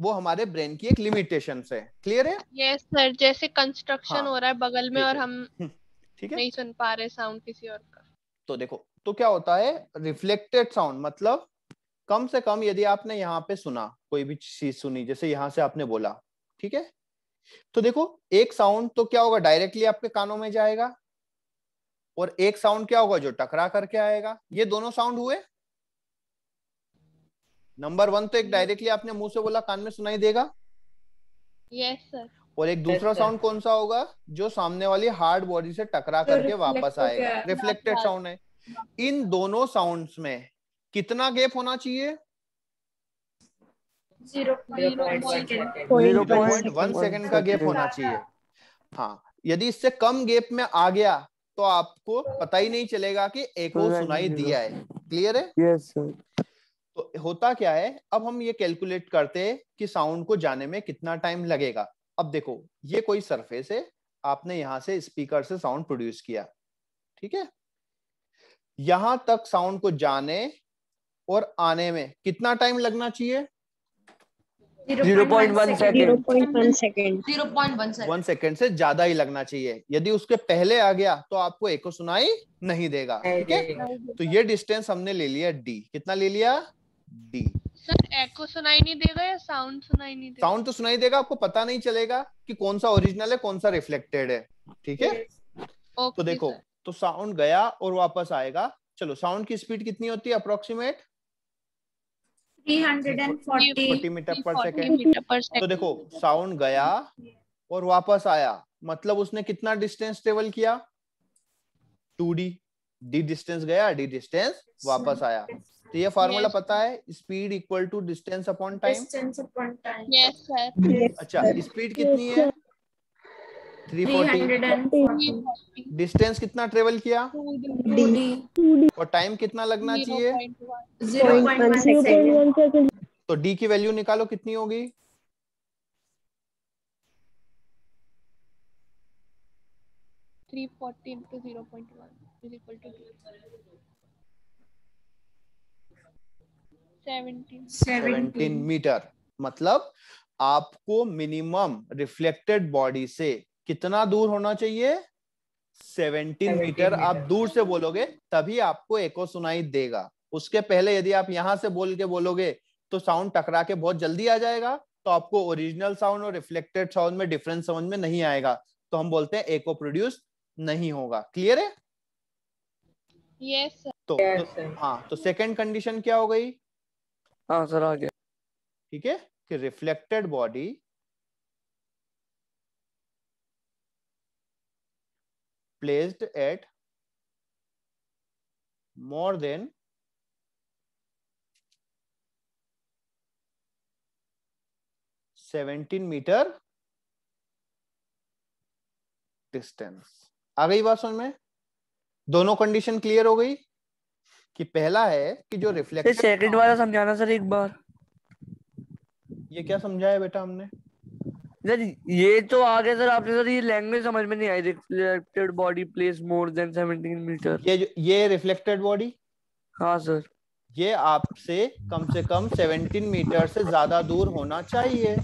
वो हमारे ब्रेन की एक लिमिटेशन है क्लियर है यस सर जैसे कंस्ट्रक्शन हाँ, हो रहा है बगल में और हम हम्म, ठीक है नहीं सुन पा रहे साउंड किसी और का तो देखो तो क्या होता है रिफ्लेक्टेड साउंड मतलब कम से कम यदि आपने यहाँ पे सुना कोई भी चीज सुनी जैसे यहां से आपने बोला ठीक है तो देखो एक साउंड तो क्या होगा डायरेक्टली आपके कानों में जाएगा और एक साउंड क्या होगा जो टकरा करके आएगा ये दोनों साउंड हुए नंबर वन तो एक डायरेक्टली आपने मुंह से बोला कान में सुनाई देगा यस yes, सर और एक दूसरा yes, साउंड कौन सा होगा जो सामने वाली हार्ड बॉडी से टकरा तो करके वापस आएगा रिफ्लेक्टेड साउंड हाँ, हाँ। है इन दोनों साउंड्स में कितना गैप होना चाहिए जीरो पॉइंट वन सेकेंड का गैप होना चाहिए हाँ यदि इससे कम गैप में आ गया तो आपको पता ही नहीं चलेगा कि एको सुनाई दिया है क्लियर है यस तो होता क्या है अब हम ये कैलकुलेट करते हैं कि साउंड को जाने में कितना टाइम लगेगा अब देखो ये कोई सरफेस है आपने यहां से स्पीकर से साउंड प्रोड्यूस किया ठीक है यहां तक साउंड को जाने और आने में कितना टाइम लगना चाहिए zero point one second zero one second से ज्यादा ही लगना चाहिए यदि उसके पहले आ गया तो आपको एक सुनाई नहीं देगा ठीक है तो ये डिस्टेंस हमने ले लिया डी कितना ले लिया डी सर एको सुनाई नहीं देगा या साउंड सुनाई नहीं देगा साउंड तो सुनाई देगा आपको पता नहीं चलेगा कि कौन सा ओरिजिनल है कौन सा रिफ्लेक्टेड है ठीक है तो देखो तो साउंड गया और वापस आएगा चलो साउंड की स्पीड कितनी होती है अप्रोक्सीमेट 340 मीटर पर सेकेंड तो देखो साउंड गया और वापस आया मतलब उसने कितना डिस्टेंस ट्रेवल किया टू डी डी डिस्टेंस गया डी डिस्टेंस वापस आया तो ये फॉर्मूला पता है speed equal to distance upon time अच्छा स्पीड कितनी है थ्री डिस्टेंस कितना ट्रेवल किया और टाइम कितना लगना चाहिए तो डी की वैल्यू निकालो कितनी होगी थ्री जीरो सेवनटीन मीटर मतलब आपको मिनिमम रिफ्लेक्टेड बॉडी से कितना दूर होना चाहिए 17 मीटर आप दूर से बोलोगे तभी आपको एको सुनाई देगा उसके पहले यदि आप यहां से बोल के बोलोगे तो साउंड टकरा के बहुत जल्दी आ जाएगा तो आपको ओरिजिनल साउंड और रिफ्लेक्टेड साउंड में डिफरेंस समझ में नहीं आएगा तो हम बोलते हैं एको प्रोड्यूस नहीं होगा क्लियर है yes, तो, yes, तो हाँ तो सेकेंड कंडीशन क्या हो गई हाँ सर ठीक है कि reflected body placed at more than seventeen metre distance आ गई बात समझ में दोनों कंडीशन क्लियर हो गई कि पहला है कि जो सेकंड वाला समझाना सर एक बार ये क्या समझाया बेटा हमने सर ये तो आ गया सर आपने सर ये लैंग्वेज समझ में नहीं आई reflected body place more than 17 metre ये ये रिफ्लेक्टेड बॉडी हाँ सर ये आपसे कम से कम 17 मीटर से ज्यादा दूर होना चाहिए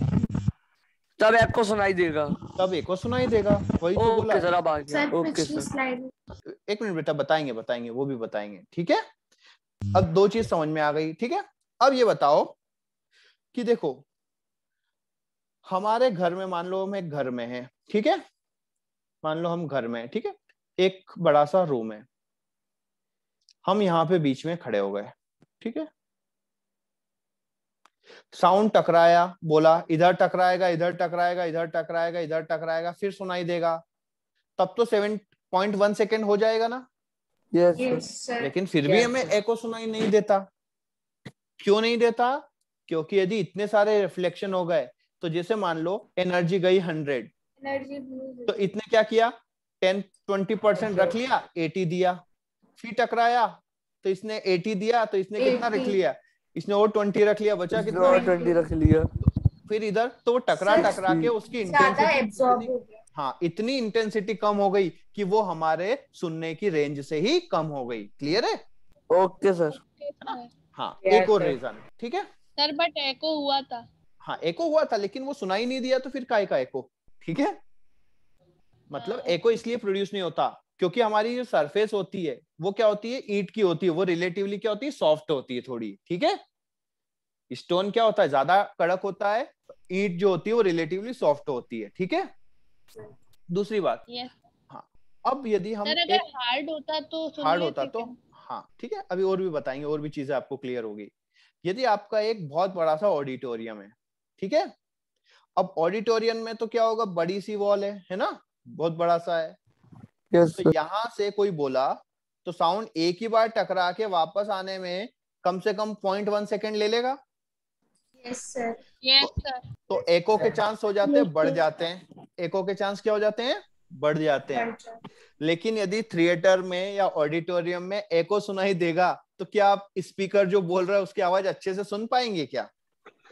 तब एक को सुनाई देगा तब एक को सुनाई देगा वही तो बोला सर अब आ गया ओके सर एक मिनट बेटा बताएंगे बताएंगे वो भी बताएंगे ठीक है अब दो चीज समझ में आ गई ठीक है अब ये बताओ कि देखो हमारे घर में मान लो हम एक घर में है ठीक है मान लो हम घर में ठीक है एक बड़ा सा रूम है हम यहां पे बीच में खड़े हो गए ठीक है साउंड टकराया बोला इधर टकराएगा इधर टकराएगा इधर टकराएगा इधर टकराएगा फिर सुनाई देगा तब तो सेवन पॉइंट वन सेकेंड हो जाएगा ना yes, yes, लेकिन फिर yes, भी हमें एको सुनाई नहीं देता क्यों नहीं देता क्योंकि यदि इतने सारे रिफ्लेक्शन हो गए तो जैसे मान लो एनर्जी गई हंड्रेड तो इसने क्या किया टेन ट्वेंटी परसेंट रख लिया एटी दिया फिर टकराया तो इसने एटी दिया तो इसने 80. कितना रख लिया इसने और ट्वेंटी रख लिया बचा कितना ट्वेंटी रख लिया फिर इधर तो टकरा टकरा के उसकी इंटेंसिटी हाँ इतनी इंटेंसिटी कम हो गई कि वो हमारे सुनने की रेंज से ही कम हो गई क्लियर है ओके सर हाँ एक और रीजन ठीक है सर बट एको हुआ था हाँ एको हुआ था लेकिन वो सुनाई नहीं दिया तो फिर काय का एको ठीक है मतलब एको हाँ। इसलिए प्रोड्यूस नहीं होता क्योंकि हमारी जो सरफेस होती है वो क्या होती है ईट की होती है वो रिलेटिवली क्या होती है सॉफ्ट होती है थोड़ी ठीक है स्टोन क्या होता है ज्यादा कड़क होता है ईट जो होती है वो रिलेटिवली सॉफ्ट होती है ठीक है दूसरी बात हाँ अब यदि हम अगर हार्ड होता तो हार्ड होता तो हाँ ठीक है अभी और भी बताएंगे और भी चीजें आपको क्लियर होगी यदि आपका एक बहुत बड़ा सा ऑडिटोरियम है ठीक है अब ऑडिटोरियम में तो क्या होगा बड़ी सी वॉल है है ना बहुत बड़ा सा है yes, तो यहां से कोई बोला तो साउंड एक ही बार टकरा के वापस आने में कम से कम पॉइंट वन सेकेंड ले लेगा yes, sir. Yes, तो, sir. तो, एको के चांस हो जाते हैं बढ़ जाते हैं एको के चांस क्या हो जाते हैं बढ़ जाते हैं लेकिन यदि थिएटर में या ऑडिटोरियम में एको सुनाई देगा तो क्या आप स्पीकर जो बोल रहा है उसकी आवाज अच्छे से सुन पाएंगे क्या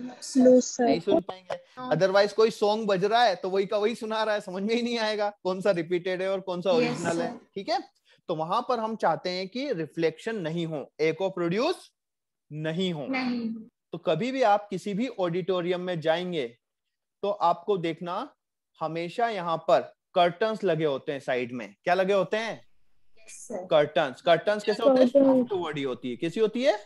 नहीं सुन पाएंगे अदरवाइज हाँ। कोई सॉन्ग बज रहा है तो वही का वही सुना रहा है समझ में ही नहीं आएगा कौन सा रिपीटेड है और कौन सा ओरिजिनल है ठीक है तो वहां पर हम चाहते हैं कि रिफ्लेक्शन नहीं हो एको प्रोड्यूस नहीं हो तो कभी भी आप किसी भी ऑडिटोरियम में जाएंगे तो आपको देखना हमेशा यहाँ पर कर्टन्स लगे होते हैं साइड में क्या लगे होते हैं कर्टन्स कर्टन्स कैसे होते हैं होती है कैसी होती है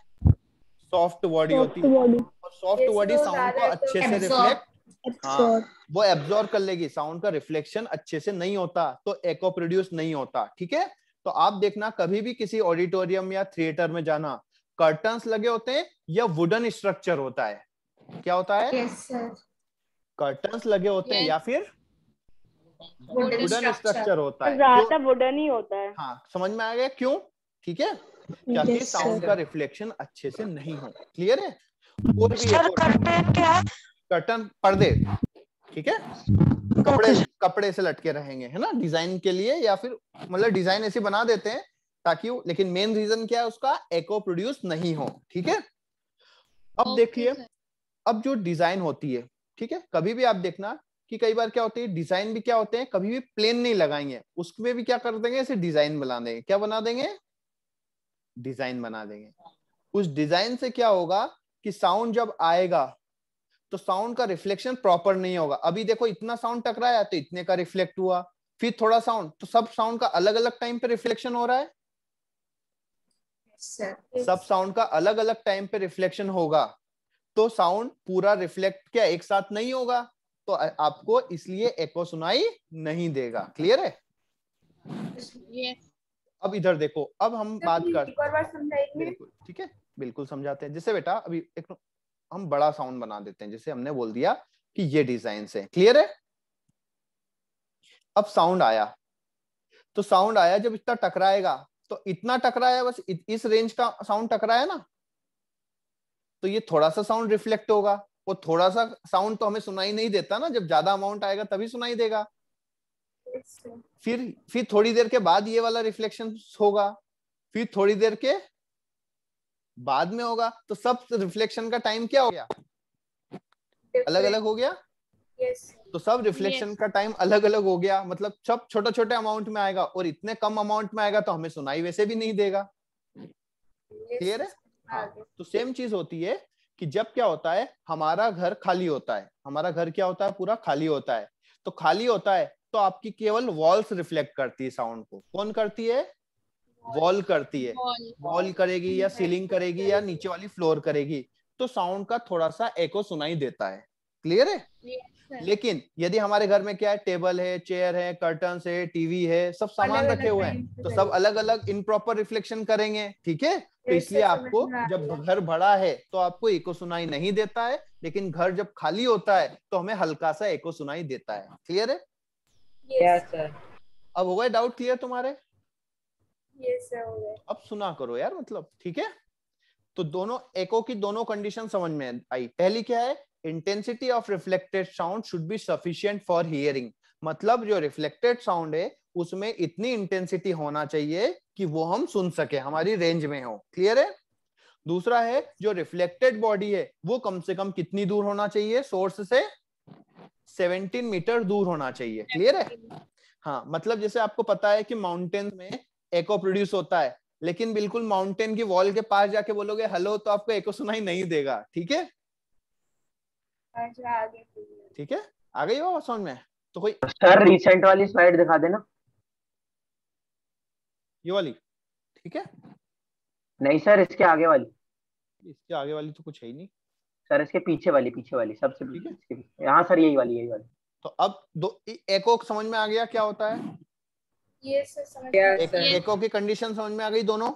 सॉफ्ट बॉडी होती है सॉफ्ट बॉडी साउंड को अच्छे से रिफ्लेक्ट हाँ वो एब्जॉर्ब कर लेगी साउंड का रिफ्लेक्शन अच्छे से नहीं होता तो एको प्रोड्यूस नहीं होता ठीक है तो आप देखना कभी भी किसी ऑडिटोरियम या थिएटर में जाना कर्टन्स लगे होते हैं या वुडन स्ट्रक्चर होता है क्या होता है कर्टन्स yes, लगे होते yes. हैं या फिर वुडन स्ट्रक्चर होता है वुडन ही होता है हाँ समझ में आ गया क्यों ठीक है ताकि साउंड का रिफ्लेक्शन अच्छे से नहीं हो क्लियर है और भी सर कर्टन क्या कर्टन पर्दे ठीक है कपड़े कपड़े से लटके रहेंगे है ना डिजाइन के लिए या फिर मतलब डिजाइन ऐसे बना देते हैं ताकि लेकिन मेन रीजन क्या है उसका एको प्रोड्यूस नहीं हो ठीक है अब देखिए अब जो डिजाइन होती है ठीक है कभी भी आप देखना कि कई बार क्या होती है डिजाइन भी क्या होते हैं कभी भी प्लेन नहीं लगाएंगे उसमें भी क्या कर देंगे इसे डिजाइन बना देंगे क्या बना देंगे डिजाइन बना देंगे उस डिजाइन से क्या होगा कि साउंड जब आएगा तो साउंड का रिफ्लेक्शन प्रॉपर नहीं होगा अभी देखो इतना साउंड टकराया तो इतने का रिफ्लेक्ट हुआ फिर थोड़ा साउंड तो सब साउंड का अलग अलग टाइम पे रिफ्लेक्शन हो रहा है सब साउंड का अलग अलग टाइम पे रिफ्लेक्शन होगा तो साउंड पूरा रिफ्लेक्ट क्या एक साथ नहीं होगा तो आपको इसलिए एको सुनाई नहीं देगा क्लियर है yes. अब इधर देखो अब हम बात कर ठीक है बिल्कुल समझाते हैं जैसे बेटा अभी एक हम बड़ा साउंड बना देते हैं जैसे हमने बोल दिया कि ये डिजाइन है क्लियर है अब साउंड आया तो साउंड आया जब इतना टकराएगा तो इतना टकराया बस इत, इस रेंज का साउंड टकराया ना तो ये थोड़ा सा साउंड रिफ्लेक्ट होगा वो थोड़ा सा साउंड तो हमें सुनाई नहीं देता ना जब ज्यादा अमाउंट आएगा तभी सुनाई देगा फिर फिर थोड़ी देर के बाद ये वाला रिफ्लेक्शन होगा फिर थोड़ी देर के बाद में होगा तो सब रिफ्लेक्शन का टाइम क्या हो गया अलग अलग हो गया yes. तो सब रिफ्लेक्शन yes. का टाइम अलग अलग हो गया मतलब सब छोटे छोटे अमाउंट में आएगा और इतने कम अमाउंट में आएगा तो हमें सुनाई वैसे भी नहीं देगा क्लियर yes. है हाँ तो सेम चीज होती है कि जब क्या होता है हमारा घर खाली होता है हमारा घर क्या होता है पूरा खाली होता है तो खाली होता है तो आपकी केवल वॉल्स रिफ्लेक्ट करती है साउंड को कौन करती है वॉल करती है वॉल करेगी या सीलिंग करेगी या नीचे वाली फ्लोर करेगी तो साउंड का थोड़ा सा एको सुनाई देता है क्लियर है लेकिन यदि हमारे घर में क्या है टेबल है चेयर है कर्टन है टीवी है सब सामान रखे हुए हैं तो सब अलग अलग इन प्रॉपर रिफ्लेक्शन करेंगे ठीक है तो इसलिए आपको जब घर बड़ा है तो आपको एको सुनाई नहीं देता है लेकिन घर जब खाली होता है तो हमें हल्का सा एको सुनाई देता है क्लियर है yes अब हो गए डाउट क्लियर तुम्हारे yes sir अब सुना करो यार मतलब ठीक है तो दोनों एको की दोनों कंडीशन समझ में आई पहली क्या है intensity of reflected sound should be sufficient for hearing मतलब जो रिफ्लेक्टेड साउंड है उसमें इतनी इंटेंसिटी होना चाहिए कि वो हम सुन सके हमारी रेंज में हो क्लियर है दूसरा है जो रिफ्लेक्टेड बॉडी है वो कम से कम कितनी दूर होना चाहिए सोर्स से सेवनटीन मीटर दूर होना चाहिए क्लियर है हाँ मतलब जैसे आपको पता है कि माउंटेन में एको प्रोड्यूस होता है लेकिन बिल्कुल माउंटेन की वॉल के पास जाके बोलोगे हेलो तो आपको एको सुनाई नहीं देगा ठीक है ठीक है आ गई वो समझ में तो कोई सर रिसेंट वाली स्लाइड दिखा देना ये वाली ठीक है नहीं सर इसके आगे वाली इसके आगे वाली तो कुछ है ही नहीं सर इसके पीछे वाली पीछे वाली सबसे पीछे हाँ सर यही वाली यही वाली तो अब दो एको समझ में आ गया क्या होता है ये सर की कंडीशन समझ में आ गई दोनों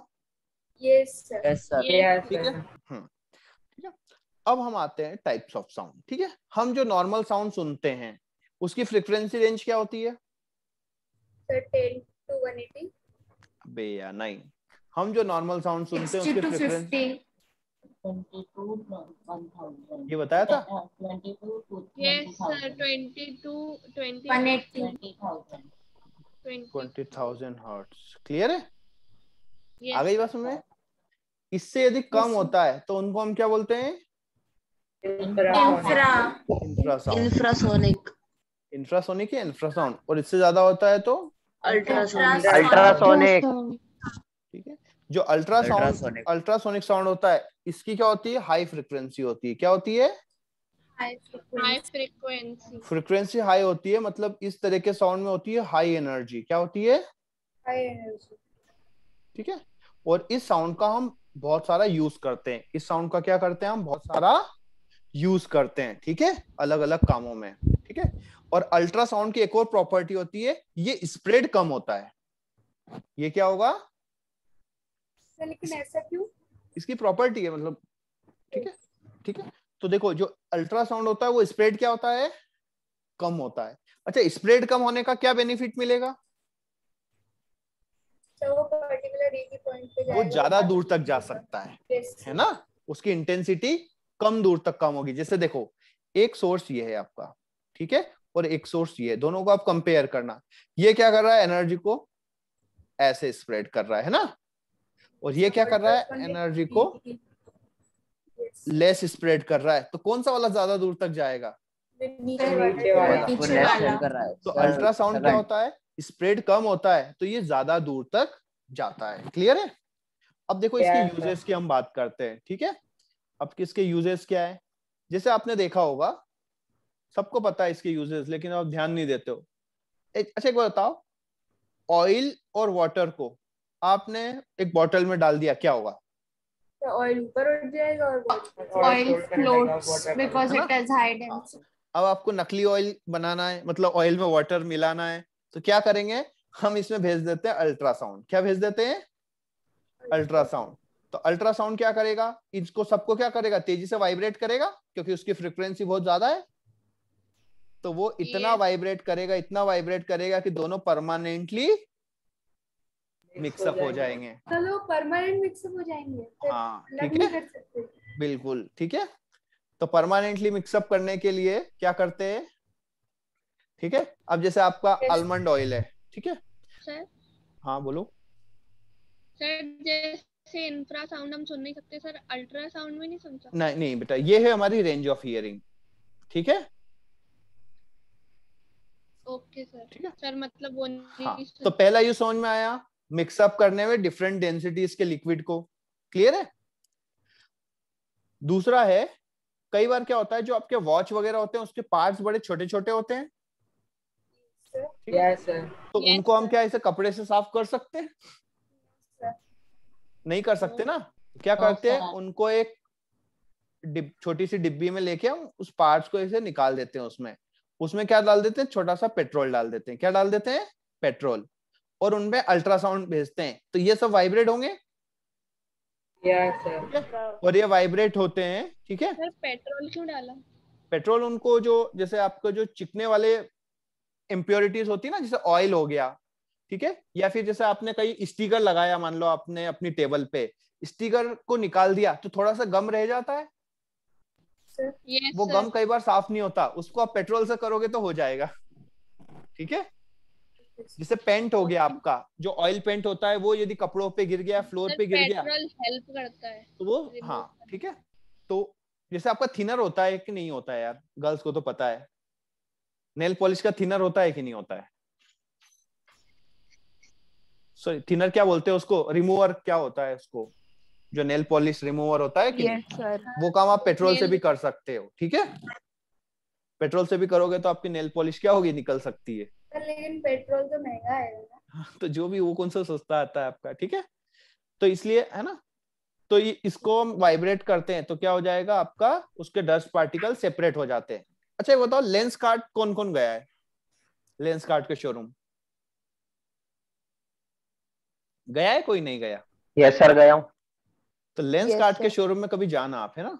ठीक है अब हम आते हैं टाइप्स ऑफ साउंड ठीक है हम जो नॉर्मल साउंड सुनते हैं उसकी फ्रिक्वेंसी रेंज क्या होती है सर 10 टू 180 अबे यार नहीं हम जो नॉर्मल साउंड सुनते हैं उसकी फ्रिक्वेंसी ये बताया था twenty twenty thousand hertz clear है yes, आ गई बात में इससे यदि कम होता है तो उनको हम क्या बोलते हैं इंफ्रासोनिक इंफ्रासोनिक या इंफ्रासाउंड और इससे ज्यादा होता है तो अल्ट्रासोनिक अल्ट्रासोनिक जो अल्ट्रासाउंड अल्ट्रासोनिक साउंड होता है इसकी क्या होती है हाई फ्रिक्वेंसी होती है क्या होती है फ्रिक्वेंसी हाई होती है मतलब इस तरह के साउंड में होती है हाई एनर्जी क्या होती है ठीक है और इस साउंड का हम बहुत सारा यूज करते हैं इस साउंड का क्या करते हैं हम बहुत सारा यूज करते हैं ठीक है अलग अलग कामों में ठीक है और अल्ट्रासाउंड की एक और प्रॉपर्टी होती है ये स्प्रेड कम होता है ये क्या होगा लेकिन ऐसा क्यों इसकी प्रॉपर्टी है मतलब ठीक है ठीक है तो देखो जो अल्ट्रासाउंड होता है वो स्प्रेड क्या होता है कम होता है अच्छा स्प्रेड कम होने का क्या बेनिफिट मिलेगा तो वो ज्यादा दूर तक जा सकता है है ना उसकी इंटेंसिटी कम दूर तक कम होगी जैसे देखो एक सोर्स ये है आपका ठीक है और एक सोर्स ये दोनों को आप कंपेयर करना ये क्या कर रहा है एनर्जी को ऐसे स्प्रेड कर रहा है ना और ये क्या कर रहा है एनर्जी को लेस स्प्रेड कर रहा है तो कौन सा वाला ज्यादा दूर तक जाएगा तो अल्ट्रासाउंड क्या होता है स्प्रेड कम होता है तो ये ज्यादा दूर तक जाता है क्लियर है अब देखो इसके यूजेस की हम बात करते हैं ठीक है अब किसके यूजेस क्या है जैसे आपने देखा होगा सबको पता है इसके यूजेस लेकिन आप ध्यान नहीं देते हो एक अच्छा एक बार बताओ ऑयल और वाटर को आपने एक बॉटल में डाल दिया क्या होगा ऑयल तो ऊपर उठ जाएगा और oil floats because it has high density अब आपको नकली ऑयल बनाना है मतलब ऑयल में वाटर मिलाना है तो क्या करेंगे हम इसमें भेज देते हैं अल्ट्रासाउंड क्या भेज देते हैं अल्ट्रासाउंड तो अल्ट्रासाउंड क्या करेगा इसको सबको क्या करेगा तेजी से वाइब्रेट करेगा क्योंकि उसकी फ्रिक्वेंसी बहुत ज्यादा है तो वो इतना वाइब्रेट करेगा इतना वाइब्रेट करेगा कि दोनों परमानेंटली मिक्सअप हो जाएंगे चलो परमानेंट मिक्सअप हो जाएंगे हाँ ठीक है बिल्कुल ठीक है तो परमानेंटली मिक्सअप करने के लिए क्या करते हैं ठीक है अब जैसे आपका आलमंड ऑयल है ठीक है सर हाँ बोलो सर जैसे इंफ्रासाउंड हम सुन नहीं सकते सर अल्ट्रासाउंड में नहीं सुन सकते नहीं नहीं बेटा ये है हमारी रेंज ऑफ हियरिंग ठीक है ओके सर ठीक है सर मतलब वो हाँ, तो पहला यू समझ में आया मिक्सअप करने में डिफरेंट डेंसिटीज के लिक्विड को क्लियर है दूसरा है कई बार क्या होता है जो आपके वॉच वगैरह होते हैं उसके पार्ट्स बड़े छोटे छोटे होते हैं yes, तो yes, उनको हम क्या इसे कपड़े से साफ कर सकते हैं नहीं कर सकते ना क्या oh, करते हैं उनको एक छोटी सी डिब्बी में लेके हम उस पार्ट्स को ऐसे निकाल देते हैं उसमें उसमें क्या डाल देते हैं छोटा सा पेट्रोल डाल देते हैं क्या डाल देते हैं पेट्रोल और उनमें अल्ट्रासाउंड भेजते हैं तो ये सब वाइब्रेट होंगे yes, और ये वाइब्रेट होते हैं ठीक है पेट्रोल क्यों डाला पेट्रोल उनको जो जैसे आपको जो चिकने वाले इम्प्योरिटीज होती है ना जैसे ऑयल हो गया ठीक है या फिर जैसे आपने कहीं स्टिकर लगाया मान लो आपने अपनी टेबल पे स्टिकर को निकाल दिया तो थोड़ा सा गम रह जाता है yes, वो गम कई बार साफ नहीं होता उसको आप पेट्रोल से करोगे तो हो जाएगा ठीक है जैसे पेंट हो गया आपका जो ऑयल पेंट होता है वो यदि कपड़ों पे गिर गया फ्लोर पे गिर गया हेल्प करता है तो वो हाँ ठीक है तो जैसे आपका थिनर होता है कि नहीं होता है यार गर्ल्स को तो पता है नेल पॉलिश का थिनर होता है कि नहीं होता है सॉरी थिनर क्या बोलते हैं उसको रिमूवर क्या होता है उसको जो नेल पॉलिश रिमूवर होता है कि yes, वो काम आप पेट्रोल से भी कर सकते हो ठीक है पेट्रोल से भी करोगे तो आपकी नेल पॉलिश क्या होगी निकल सकती है लेकिन पेट्रोल तो महंगा है ना हाँ, तो जो भी वो कौन सा सस्ता आता है आपका ठीक है तो इसलिए है ना तो ये इसको हम वाइब्रेट करते हैं तो क्या हो जाएगा आपका उसके डस्ट पार्टिकल सेपरेट हो जाते हैं अच्छा ये बताओ लेंस कार्ड कौन कौन गया है लेंस कार्ड के शोरूम गया है कोई नहीं गया यस सर गया हूं तो लेंस yes, कार्ड के शोरूम में कभी जाना आप है ना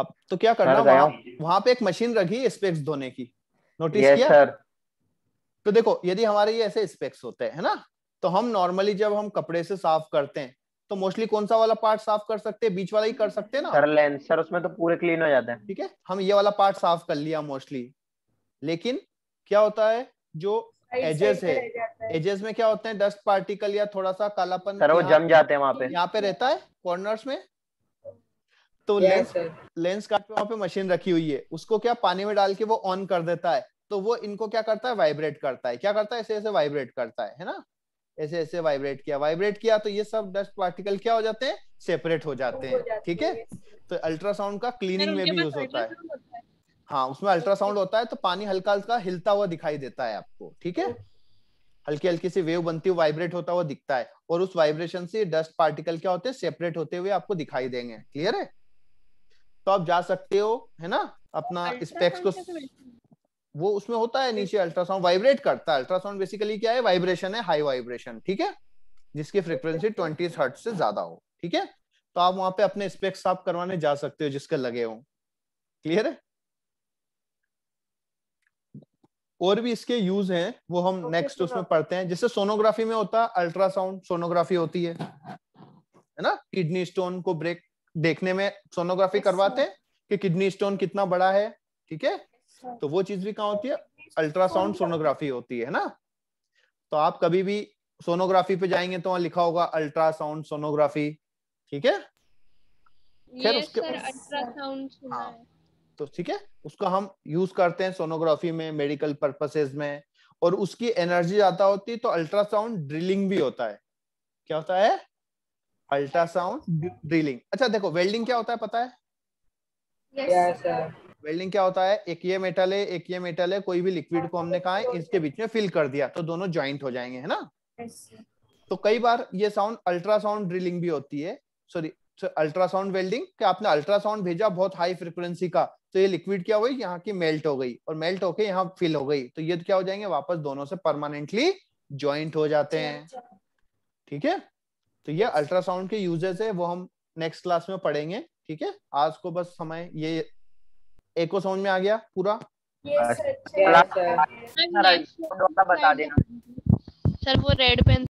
अब तो क्या करना वहां वहां पे एक मशीन रखी स्पेक्स धोने की नोटिस किया सर तो देखो यदि हमारे ये ऐसे स्पेक्स होते हैं ना तो हम नॉर्मली जब हम कपड़े से साफ करते हैं तो मोस्टली कौन सा वाला पार्ट साफ कर सकते हैं बीच वाला ही कर सकते हैं ना सर लेंस सर उसमें तो पूरे क्लीन हो जाते हैं ठीक है हम ये वाला पार्ट साफ कर लिया मोस्टली लेकिन क्या होता है जो एजेस है एजेस में क्या होते हैं डस्ट पार्टिकल या थोड़ा सा कालापन सर वो जम जाते हैं वहां पे यहाँ पे रहता है कॉर्नर्स में तो लेंस लेंस कार्ड पे वहां पे मशीन रखी हुई है उसको क्या पानी में डाल के वो ऑन कर देता है तो वो इनको क्या करता है वाइब्रेट करता है क्या करता है ऐसे ऐसे वाइब्रेट करता है है ना ऐसे ऐसे वाइब्रेट किया वाइब्रेट किया तो ये सब डस्ट पार्टिकल क्या हो जाते हैं सेपरेट हो जाते हैं ठीक है तो अल्ट्रासाउंड का क्लीनिंग में भी यूज होता है हाँ उसमें अल्ट्रासाउंड होता है तो पानी हल्का हल्का हिलता हुआ दिखाई देता है आपको ठीक है हल्की हल्की सी वेव बनती हुई वाइब्रेट होता हुआ दिखता है और उस वाइब्रेशन से डस्ट पार्टिकल क्या होते हैं सेपरेट होते हुए आपको दिखाई देंगे क्लियर है तो आप जा सकते हो है ना अपना स्पेक्स तो को वो उसमें होता है नीचे अल्ट्रासाउंड वाइब्रेट करता है अल्ट्रासाउंड बेसिकली क्या है वाइब्रेशन है हाई वाइब्रेशन ठीक है जिसकी फ्रिक्वेंसी ट्वेंटी हर्ट से ज्यादा हो ठीक है तो आप वहां पे अपने स्पेक्स साफ करवाने जा सकते हो जिसके लगे हो क्लियर है और भी इसके यूज हैं वो हम नेक्स्ट okay, उसमें पढ़ते हैं जैसे सोनोग्राफी में होता है अल्ट्रासाउंड सोनोग्राफी होती है है ना किडनी स्टोन को ब्रेक देखने में सोनोग्राफी करवाते हैं कि किडनी स्टोन कितना बड़ा है ठीक है तो वो चीज भी कहा होती है अल्ट्रासाउंड सोनोग्राफी होती है ना तो आप कभी भी सोनोग्राफी पे जाएंगे तो वहां लिखा होगा अल्ट्रासाउंड सोनोग्राफी ठीक है खैर उसके अल्ट्रासाउंड हाँ। तो ठीक है उसका हम यूज करते हैं सोनोग्राफी में मेडिकल पर्पसेस में और उसकी एनर्जी ज्यादा होती है तो अल्ट्रासाउंड ड्रिलिंग भी होता है क्या होता है अल्ट्रासाउंड हम्म। ड्रिलिंग अच्छा देखो वेल्डिंग क्या होता है पता है yes, वेल्डिंग क्या होता है एक ये मेटल है एक ये मेटल है कोई भी लिक्विड को हमने कहा है इसके बीच में फिल कर दिया तो दोनों ज्वाइंट हो जाएंगे है ना yes, तो कई बार ये साउंड अल्ट्रासाउंड ड्रिलिंग भी होती है सॉरी अल्ट्रासाउंड वेल्डिंग कि आपने अल्ट्रासाउंड भेजा बहुत हाई फ्रिक्वेंसी का तो ये लिक्विड क्या हुई यहाँ की मेल्ट हो गई और मेल्ट होके यहाँ फिल हो गई तो ये क्या हो जाएंगे वापस दोनों से परमानेंटली ज्वाइंट हो जाते हैं ठीक है तो ये अल्ट्रासाउंड के यूजेस है वो हम नेक्स्ट क्लास में पढ़ेंगे ठीक है आज को बस समय ये एको साउंड में आ गया पूरा बता देना सर वो रेड पेन